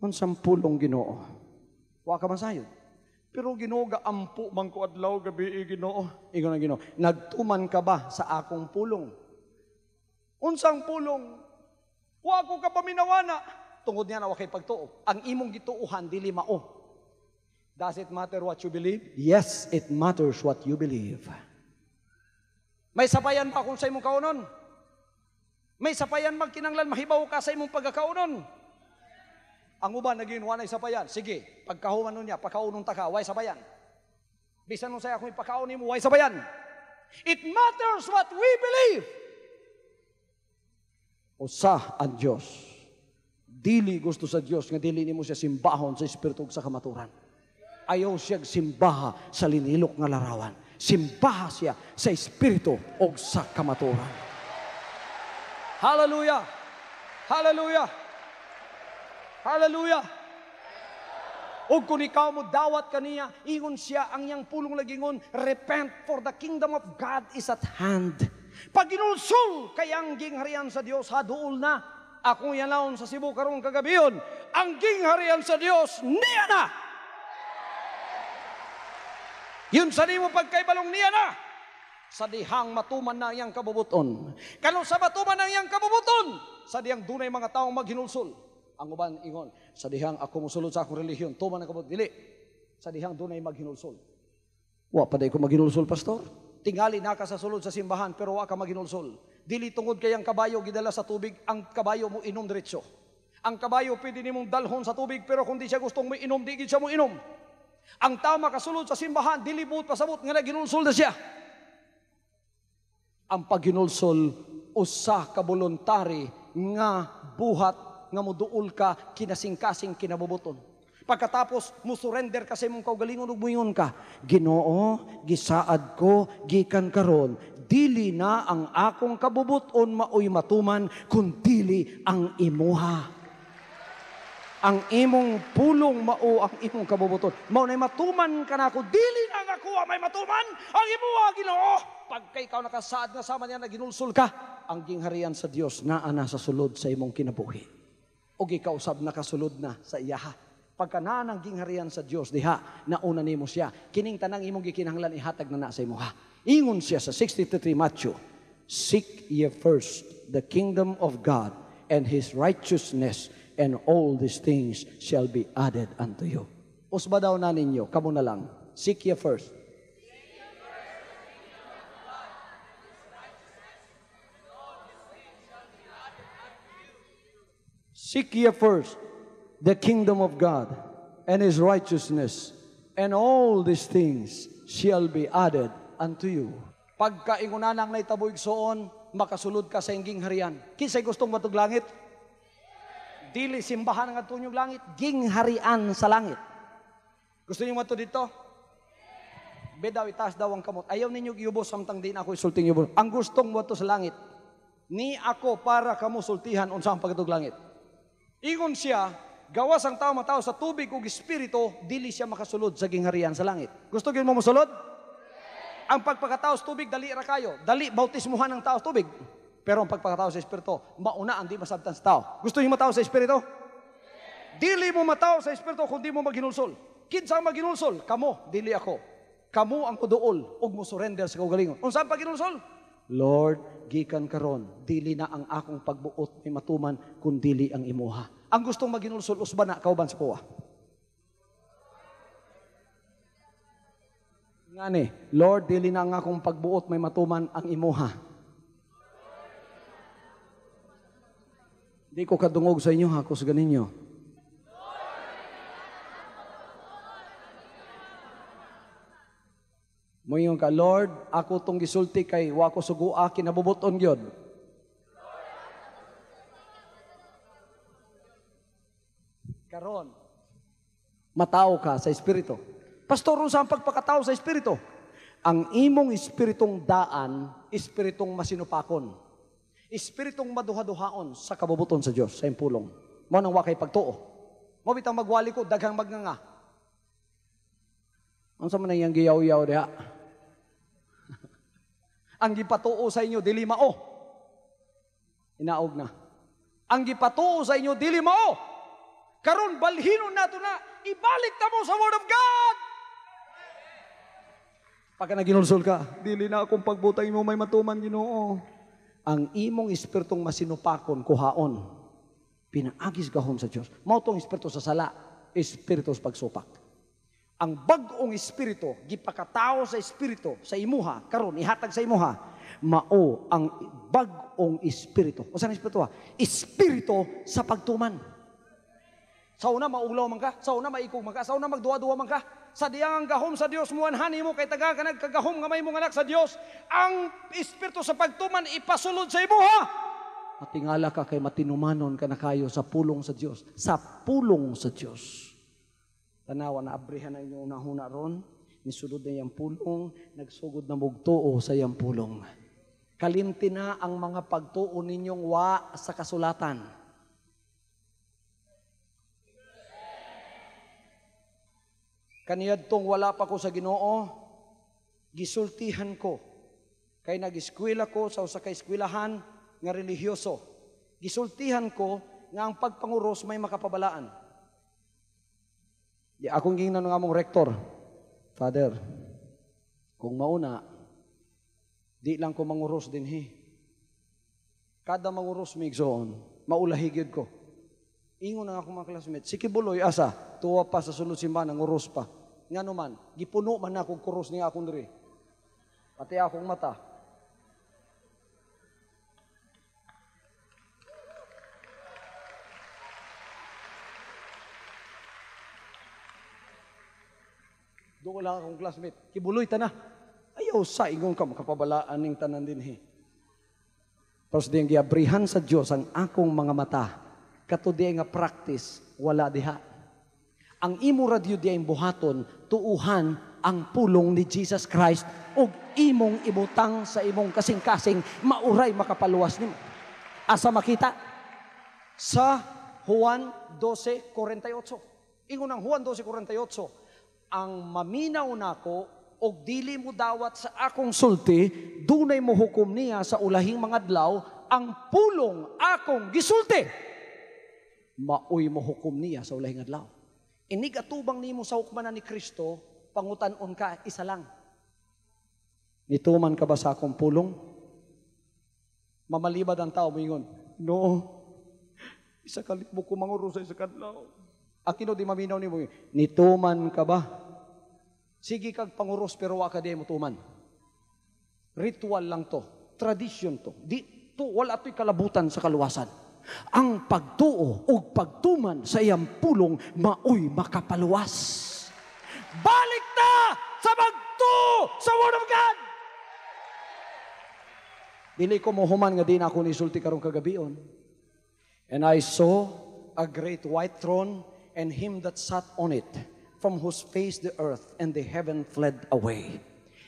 S1: Unsang pulong Ginoo? Wa ka man sayod. Pero Ginoo gaampo man ko adlaw gabi eh, Ginoo. Igo nang Ginoo, nagtuman ka ba sa akong pulong? Unsang pulong? Wa ko ka paminawana. Tungod niya na wakay pagtuo. Ang imong gituuhan dili mao. Does it matter what you believe? Yes, it matters what you believe. May sapayan pa kung sa imong kaunon. May sapayan kinanglan mahibaw ka sa imong pagkakaunon. Ang uban naging wanay sapayan. Sige, pagkahuman nun niya, pagkaunon ta ka, way sapayan. Bisan nun saya kung ipakaon mo, way sapayan. It matters what we believe o sa ang Diyos. Dili gusto sa Diyos nga dili nimo siya simbahon sa espiritu sa kamaturan. Ayaw siya simbaha sa linilok nga larawan. Simbaha siya sa espiritu o sa kamaturan. Hallelujah! Hallelujah! Hallelujah! O kung ikaw mo dawat kaniya, ingon siya ang yang pulong lagingon, repent for the kingdom of God is at hand. Pag kay ang gingharian sa Dios, ha duol na. Ako yanaon sa Cebu karong kagabi yun, ang gingharian sa Dios, niya na! Yun sa nimo pagkaibalong niya na! Sa dihang matuman na iyang kabubuton. Kano sa matuman na iyang kabubuton, sa dihang dunay mga taong maghinulsul. Ang uban ingon, sa dihang ako musulod sa akong relihiyon, tuman na kabut, dili. Sa dihang dunay maghinulsul. Wa pa ko maghinulsol, pastor tingali na ka sa sulod sa simbahan pero wa ka maginulsol. Dili tungod kay ang kabayo gidala sa tubig, ang kabayo mo inom diretso. Ang kabayo pwede nimong dalhon sa tubig pero kung di siya gustong mo inom, di siya mo inom. Ang tama kasulod sa simbahan, dili buot pasabot nga naginulsol na siya. Ang paginulsol usa ka voluntary nga buhat nga moduol ka kinasingkasing kinabubuton. Pagkatapos, mo surrender kasi mong kaugalingon ug muingon ka, Ginoo, gisaad ko, gikan karon, dili na ang akong kabubuton maoy matuman, kun dili ang imuha. Ang imong pulong mao ang imong kabubuton. Mao nay matuman ka nako, dili na nga may matuman ang imuha Ginoo. Pagka ikaw nakasaad nga sama niya na ka, ang gingharian sa Dios naa na sa sulod sa imong kinabuhi. Og ikaw sab nakasulod na sa iyaha pagkananang gingharian sa Dios diha nauna nimo siya kining tanang imong gikinahanglan ihatag na na sa imo ha ingon siya sa 63 Matthew seek ye first the kingdom of God and his righteousness and all these things shall be added unto you usba daw na ninyo kamo na lang seek ye first Seek ye first the kingdom of God and his righteousness, and all these things shall be added unto you. Pagka ingunanang naitabuig soon, makasulod ka sa inging harian. Kisay gustong matug langit? Dili simbahan ng atunyong langit, gingharian sa langit. Gusto niyo mato dito? Bedaw itas daw ang kamot. Ayaw ninyo iubos samtang din ako isulting iubos. Ang gustong mato sa langit, ni ako para kamo sultihan unsang pagkatog langit. Ingon siya, gawas ang tao matao sa tubig ug espiritu dili siya makasulod sa gingharian sa langit gusto gyud mo mosulod ang pagpakatao sa tubig dali ra kayo dali bautismuhan ang tao sa tubig pero ang pagpakatao sa espiritu mauna ang di masabtan sa tao gusto niyo matao sa espiritu dili mo matao sa espiritu kundi mo maginulsol. kinsa ang maginulsol? kamo dili ako kamo ang kuduol ug mo surrender sa kaugalingon unsa ang paghinulsol Lord, gikan karon, dili na ang akong pagbuot ni matuman, kundili ang imuha ang gustong maginulsol usba na kauban sa kuha. Ngani, Lord, dili na nga kung pagbuot may matuman ang imuha. Di ko kadungog sa inyo ha, kus ganinyo. Moingon ka, Lord, ako tong gisulti kay wako sugua kinabubuton gyud. ron. Matao ka sa Espiritu. Pastor, unsa ang pagpakatao sa Espiritu? Ang imong Espiritong daan, Espiritong masinupakon. Espiritong maduha-duhaon sa kabubuton sa Dios, sa impulong. Mo nang wakay pagtuo. Mo bitang magwali ko daghang magnganga. Unsa man ang giyaw-yaw diha? ang gipatuo sa inyo dili mao. Inaog na. Ang gipatuo sa inyo dili mao. Karon balhinon nato na ibalik ta mo sa word of God. Pagka naginulsol ka, dili na akong pagbutang mo may matuman Ginoo. Ang imong espiritong masinupakon kuhaon. Pinaagis gahom sa Dios. Mao tong espirito sa sala, espirito sa pagsupak. Ang bag-ong espirito gipakatao sa espirito sa imuha karon ihatag sa imuha mao ang bag-ong espirito. Usa ang espirito ha? Ah? Espirito sa pagtuman. Sao na maulaw man ka, sao na maikog man ka, sao na magduwa-duwa man ka. Sa diyang ang gahom sa Dios mo muanhani mo kay taga ka nagkagahom nga may mong anak sa Dios. Ang espiritu sa pagtuman ipasulod sa imuha. Matingala ka kay matinumanon ka na kayo sa pulong sa Dios, sa pulong sa Dios. Tanawa na abrihan na inyong nahuna ron, nisulod na yung pulong, nagsugod na mugtuo sa yung pulong. Kalimti na ang mga pagtuo ninyong wa sa kasulatan Kaniyadtong wala pa ko sa Ginoo, gisultihan ko. Kay nag-eskwela ko sa usa ka eskwelahan nga relihiyoso. Gisultihan ko nga ang pagpanguros may makapabalaan. Di akong gingnan nga among rektor, Father, kung mauna, di lang ko manguros din he. Kada manguros may igsoon, maulahigid ko. Ingon na ako mga classmates, si Kibuloy asa, tuwa pa sa sunod simba, nanguros pa. Nga naman, gipuno man ako kuros ni akong diri. Pati akong mata. Doon lang akong classmate. Kibuloy ta na. Ayaw sa ingong ka makapabalaan ning tanan din he. Pero sa giabrihan sa Dios ang akong mga mata. Katudi nga practice, wala diha ang imo radyo di ang buhaton, tuuhan ang pulong ni Jesus Christ o imong ibutang sa imong kasing-kasing mauray makapaluwas nimo. Asa makita? Sa Juan 12:48. Ingon ang Juan 12:48, ang maminaw nako og dili mo dawat sa akong sulti, dunay mo hukom niya sa ulahing mga adlaw ang pulong akong gisulti. Maoy mo hukom niya sa ulahing adlaw. Inig atubang nimo sa hukmanan ni Kristo, pangutan-on ka, isa lang. Nituman ka ba sa akong pulong? Mamalibad ang tao mo yun. No. Isa kalitbo ko manguro sa isa kadlaw. Akino di maminaw ni mo Nituman ka ba? Sige kag panguros pero wa ka di mo tuman. Ritual lang to. Tradition to. Di to, wala to'y kalabutan sa kaluwasan ang pagtuo o pagtuman sa iyang pulong maoy makapaluwas. Balik na sa magtuo sa Word of God! Dili ko mo human nga din ako nisulti karong kagabion. And I saw a great white throne and him that sat on it, from whose face the earth and the heaven fled away.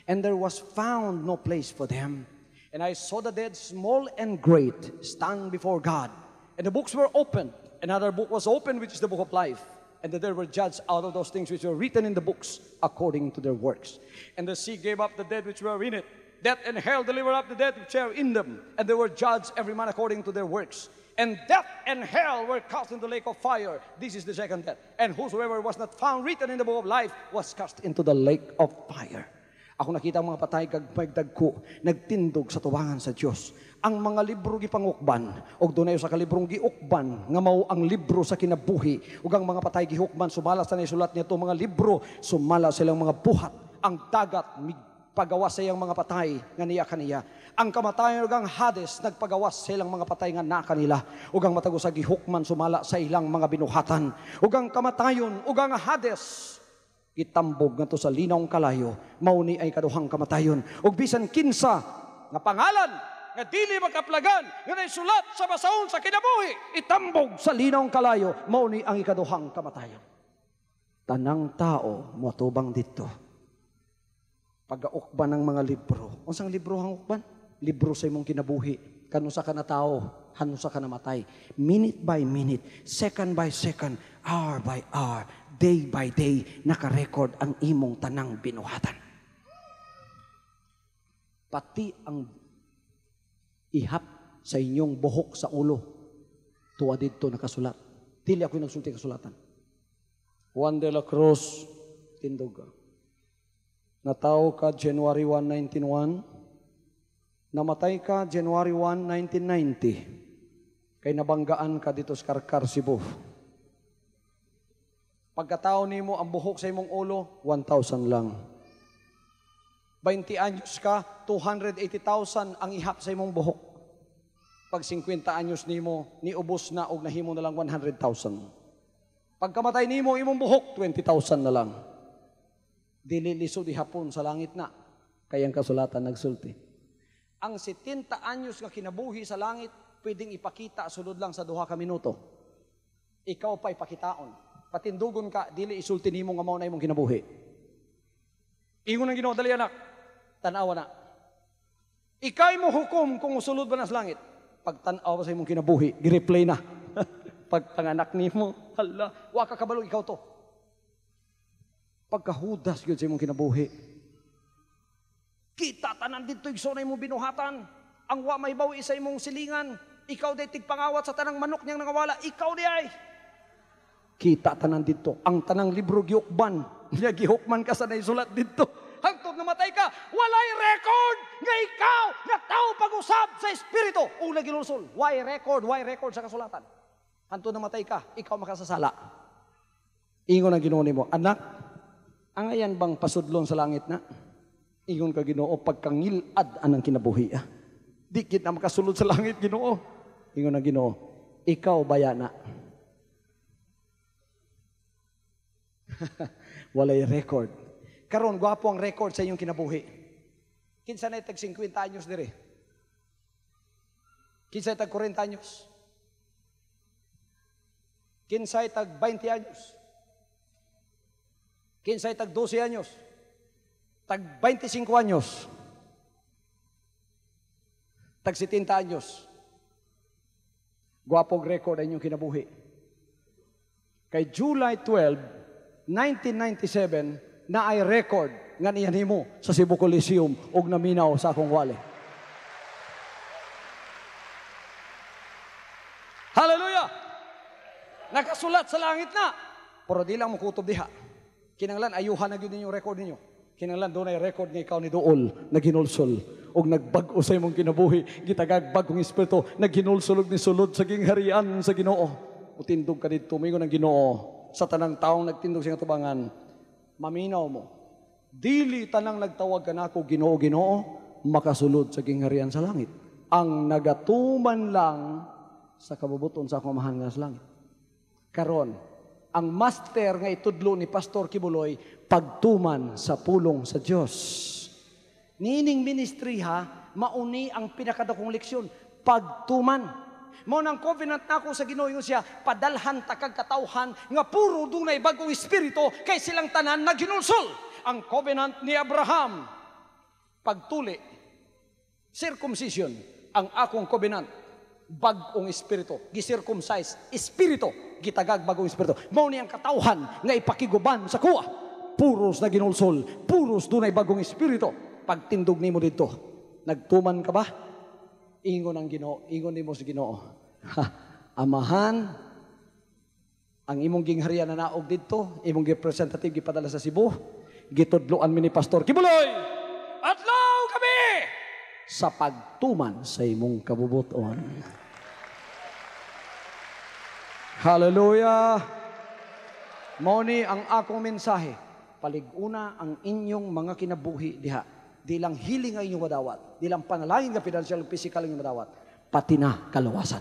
S1: And there was found no place for them. And I saw the dead, small and great, stand before God And the books were opened. Another book was opened, which is the book of life. And that they were judged out of those things which were written in the books according to their works. And the sea gave up the dead which were in it. Death and hell delivered up the dead which were in them. And they were judged every man according to their works. And death and hell were cast in the lake of fire. This is the second death. And whosoever was not found written in the book of life was cast into the lake of fire. Ako nakita ang mga patay kag pagdagko, nagtindog sa tubangan sa Dios. Ang mga libro gipangukban, og dunay sa kalibrong giukban nga mao ang libro sa kinabuhi. Ug ang mga patay gihukman sumala sa naisulat nito mga libro, sumala silang mga buhat. Ang dagat pagawa sa iyang mga patay nga niya kaniya. Ang kamatayan ug ang Hades nagpagawas sa ilang mga patay nga na kanila. Ug ang matag sa gihukman sumala sa ilang mga binuhatan. Ug ang kamatayon ug ang Hades Gitambog nga sa linawng kalayo, mao ni ay kaduhang kamatayon. Ug bisan kinsa nga pangalan nga dili makaplagan, nga sulat sa basaon sa kinabuhi, itambog sa linawng kalayo, mao ni ang ikaduhang kamatayon. Tanang tao muatubang dito. Pagaukban ng mga libro. Unsang libro ang ukban? Libro sa imong kinabuhi. Kanusa ka na tao, hanggang sa kanamatay. Minute by minute, second by second, hour by hour, day by day, nakarecord ang imong tanang binuhatan. Pati ang ihap sa inyong buhok sa ulo, tuwa dito nakasulat. Dili ako nagsulti kasulatan. Juan de la Cruz, Tindoga. Natao ka January 1, 1901. Namatay ka January 1, 1990 kay nabanggaan ka dito sa Karkar, Cebu. Pagkatao ni mo, ang buhok sa imong ulo, 1,000 lang. 20 anyos ka, 280,000 ang ihap sa imong buhok. Pag 50 anyos ni mo, niubos na og nahimo na lang 100,000. Pagkamatay ni mo, imong buhok, 20,000 na lang. Dili lisod ihapon sa langit na. ang kasulatan nagsulti. Ang 70 anyos nga kinabuhi sa langit, pwedeng ipakita sulod lang sa duha ka minuto. Ikaw pa ipakitaon. Patindugon ka, dili isulti nimo nga mao na imong kinabuhi. Ingon ang Ginoo dali anak. Tan-awa na. Ikay mo hukom kung usulod ba nas langit. Pag tan sa imong kinabuhi, gi-replay na. Pag panganak nimo, hala, wa ka kabalo ikaw to. Pagkahudas gyud sa imong kinabuhi, Kita tanan dito yung sunay mo binuhatan. Ang wa may bawi sa imong silingan ikaw day tigpangawat sa tanang manok niyang nangawala, ikaw di ay. Kita tanan dito, ang tanang libro giukban, niya gihukman ka sa naisulat dito. Hangtod namatay ka, walay record nga ikaw nga tao pag-usab sa espiritu. Una ginulsol, why record, why record sa kasulatan? Hangtod namatay ka, ikaw makasasala. Ingon na ginuon mo, anak, ang ayan bang pasudlon sa langit na? Ingon ka ginoo, pagkangilad anang kinabuhi. Ah. Di na makasulod sa langit ginoo. Ingon na Ginoo, ikaw bayana. Walay record. Karon gwapo ang record sa iyong kinabuhi. Kinsa na tag 50 anyos dire? Kinsa tag 40 anyos? Kinsa tag 20 anyos? Kinsa tag 12 anyos? Tag 25 anyos? Tag 70 anyos? Guwapog record ang inyong kinabuhi. Kay July 12, 1997, na ay record nga niyan himo sa Cebu Coliseum og naminaw sa akong wali. Hallelujah! Nakasulat sa langit na. Pero di lang mo diha. Kinanglan, ayuhan na yun yung record ninyo. Kinanglan doon ay record nga ikaw ni Duol, naghinulsol. Og nagbag-o sa imong kinabuhi, gitagag bagong espiritu, naghinulsulog ni sulod sa gingharian sa ginoo. Utindog ka dito, tumingon ng ginoo. Sa tanang taong nagtindog sa katubangan, maminaw mo. Dili tanang nagtawag ka na ako, ginoo, ginoo, makasulod sa gingharian sa langit. Ang nagatuman lang sa kabubuton sa akong mahal nga sa langit. Karon, ang master nga itudlo ni Pastor Kibuloy, pagtuman sa pulong sa Diyos. Nining ministry ha, mauni ang pinakadakong leksyon, pagtuman. Mao nang covenant nako sa Ginoo siya, padalhan ta kag katawhan nga puro dunay bagong espiritu kay silang tanan naginulsol ang covenant ni Abraham. Pagtuli, circumcision ang akong covenant, bagong espiritu, gisircumcise espiritu gitagag bagong espiritu. Mao ni ang katawhan nga ipakiguban sa kuwa. Puros na ginulsol, puros dunay bagong espiritu. Pagtindog nimo didto, nagtuman ka ba? Ingon ang Ginoo, ingon nimo sa Ginoo. amahan ang imong gingharian na naog didto, imong representative gipadala sa Cebu, gitudloan mi ni pastor Kibuloy. Atlaw kami sa pagtuman sa imong kabubuton. Hallelujah! Mauni ang akong mensahe. Paliguna ang inyong mga kinabuhi diha. Di lang hiling ang inyong madawat. Di lang panalangin ka financial and physical ang inyong madawat. Pati na kaluwasan.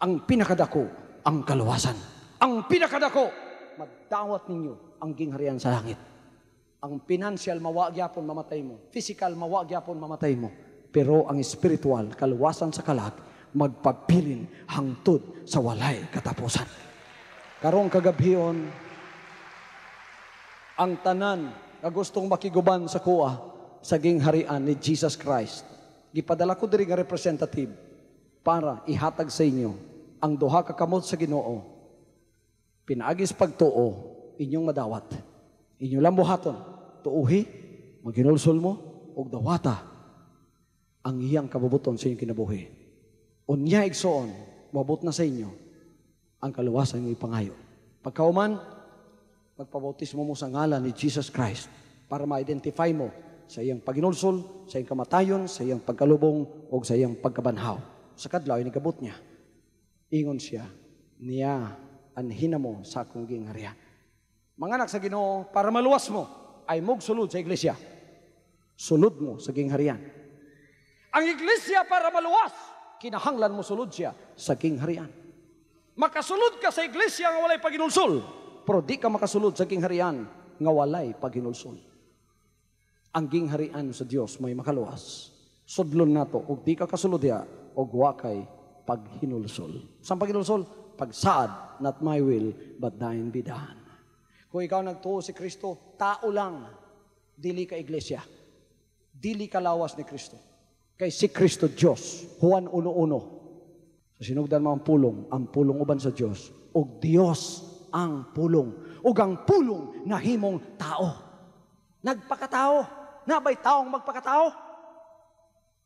S1: Ang pinakadako, ang kaluwasan. Ang pinakadako, madawat ninyo ang gingharian sa langit. Ang financial mawagyapon mamatay mo. Physical mawagyapon mamatay mo. Pero ang spiritual, kaluwasan sa kalag, magpagpilin hangtod sa walay katapusan. Karong kagabhion, ang tanan nga gustong makiguban sa kuha sa gingharian ni Jesus Christ. Gipadala ko diri nga representative para ihatag sa inyo ang duha ka kamot sa Ginoo. Pinaagis pagtuo inyong madawat. Inyo lang buhaton tuuhi maginulsol mo og dawata ang iyang kabubuton sa inyong kinabuhi. Unya igsoon, wabot na sa inyo ang kaluwasan ng ipangayo. Pagkauman, magpabautismo mo sa ngalan ni Jesus Christ para ma-identify mo sa iyang paginulsol, sa iyang kamatayon, sa iyang pagkalubong, o sa iyang pagkabanhaw. Sa kadlaw, inigabot niya. Ingon siya, niya ang hinamo sa akong gingharian. Mga anak sa ginoo, para maluwas mo, ay mugsulod sa iglesia. Sulod mo sa gingharian. Ang iglesia para maluwas, kinahanglan mo sulod siya sa kingharian. Makasulod ka sa iglesia nga walay paginulsol, pero di ka makasulod sa kingharian nga walay paginulsol. Ang kingharian sa Dios may makaluwas. Sudlon nato og di ka kasulod ya og wa kay paghinulsol. Sa paginulsol, Pagsaad, not my will, but thine be done. Kung ikaw nagtuo si Kristo, tao lang, dili ka iglesia. Dili ka lawas ni Kristo Kay si Kristo Diyos, Juan 1.1. So, sinugdan mo pulong, ang pulong uban sa Diyos. O Diyos ang pulong. O ang pulong na himong tao. Nagpakatao. Nabay taong magpakatao?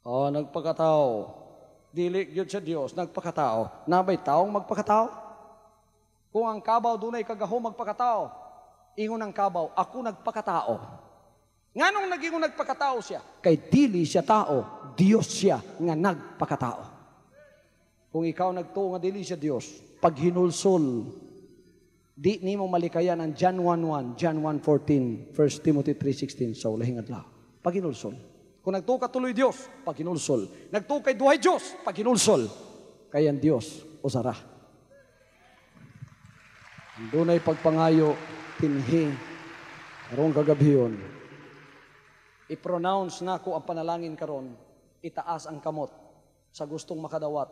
S1: Oh, nagpakatao. Dili gyud sa Dios nagpakatao. Nabay taong magpakatao? Kung ang kabaw dunay kagaho magpakatao, ingon ang kabaw, ako nagpakatao. Nga nung naging nagpakatao siya? Kay dili siya tao, Diyos siya nga nagpakatao. Kung ikaw nagtuo nga dili siya Diyos, pag hinulsol, di ni mo malikayan ang John 1.1, John 1.14, 1 Timothy 3.16, so lahing adlaw. Pag hinulsol. Kung nagtuo ka tuloy Diyos, pag hinulsol. Nagtuo kay duhay Diyos, pag hinulsol. Kayan Diyos, o sara. Doon ay pagpangayo, tinhi, Karong kagabi yun, ipronounce na ko ang panalangin karon, itaas ang kamot sa gustong makadawat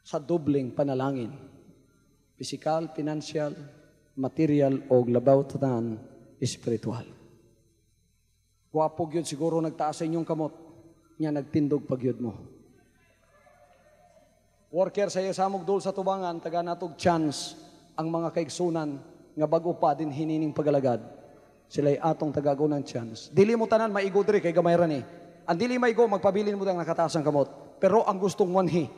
S1: sa dubling panalangin. Physical, financial, material o labaw tanan, spiritual. Gwapog yun siguro nagtaas sa inyong kamot, nya nagtindog pagyod mo. Worker sa yasamog dul sa tubangan, taga natog chance ang mga kaigsunan nga bag-o pa din hinining pagalagad sila'y atong tagago ng chance. Dili mo tanan maigo diri kay gamay rani. Ang dili maigo magpabilin mo dang nakataas ang kamot. Pero ang gustong wanhi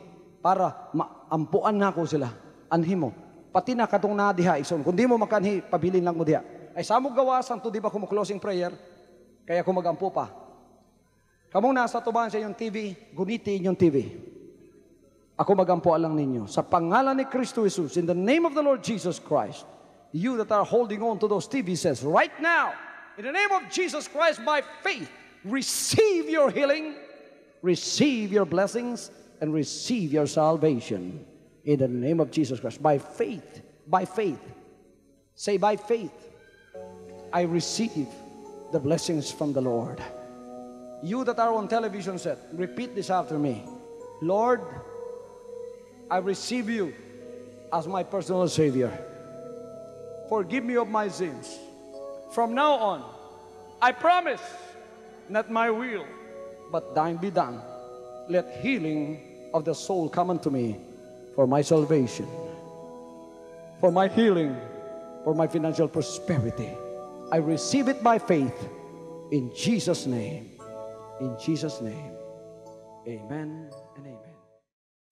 S1: para maampuan na nako sila. Anhi mo. Pati na katong na diha ison. Kung di mo makanhi, pabilin lang mo diha. Ay sa mo gawasan to di ba kumo closing prayer? Kaya ko magampo pa. Kamong nasa tubahan sa inyong TV, guniti inyong TV. Ako magampo lang ninyo. Sa pangalan ni Kristo Jesus, in the name of the Lord Jesus Christ, You that are holding on to those TV sets right now, in the name of Jesus Christ by faith, receive your healing, receive your blessings, and receive your salvation in the name of Jesus Christ by faith. By faith. Say, by faith, I receive the blessings from the Lord. You that are on television set, repeat this after me Lord, I receive you as my personal Savior forgive me of my sins. From now on, I promise, not my will, but thine be done. Let healing of the soul come unto me for my salvation, for my healing, for my financial prosperity. I receive it by faith in Jesus' name. In Jesus' name. Amen and amen.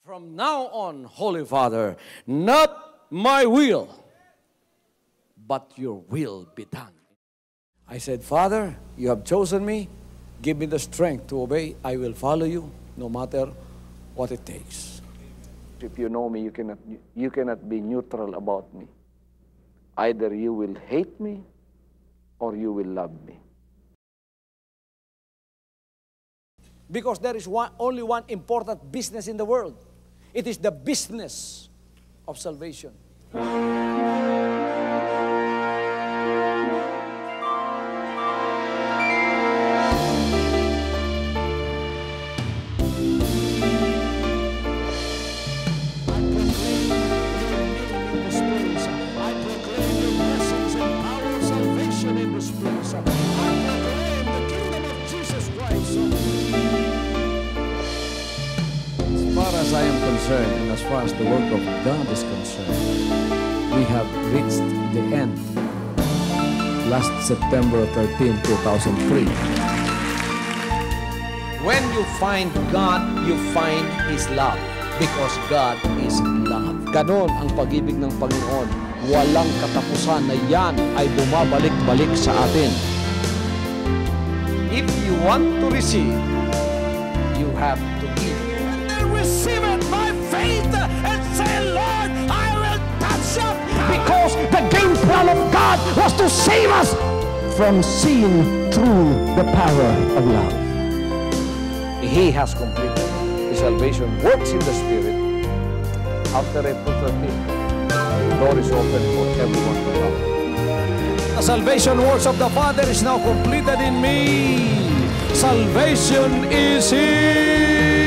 S1: From now on, Holy Father, not my will but your will be done. I said, Father, you have chosen me. Give me the strength to obey. I will follow you no matter what it takes. If you know me, you cannot, you cannot be neutral about me. Either you will hate me or you will love me. Because there is one, only one important business in the world. It is the business of salvation. September 13, 2003. When you find God, you find His love because God is love. Ganon ang pag-ibig ng Panginoon. Walang katapusan na yan ay bumabalik-balik sa atin. If you want to receive, you have to give. I receive it by faith and say, Lord, I will touch you. because the game plan of God was to save us from seeing through the power of love. He has completed his salvation, works in the Spirit. After April 13th, the door is open for everyone to come. The salvation works of the Father is now completed in me. Salvation is here.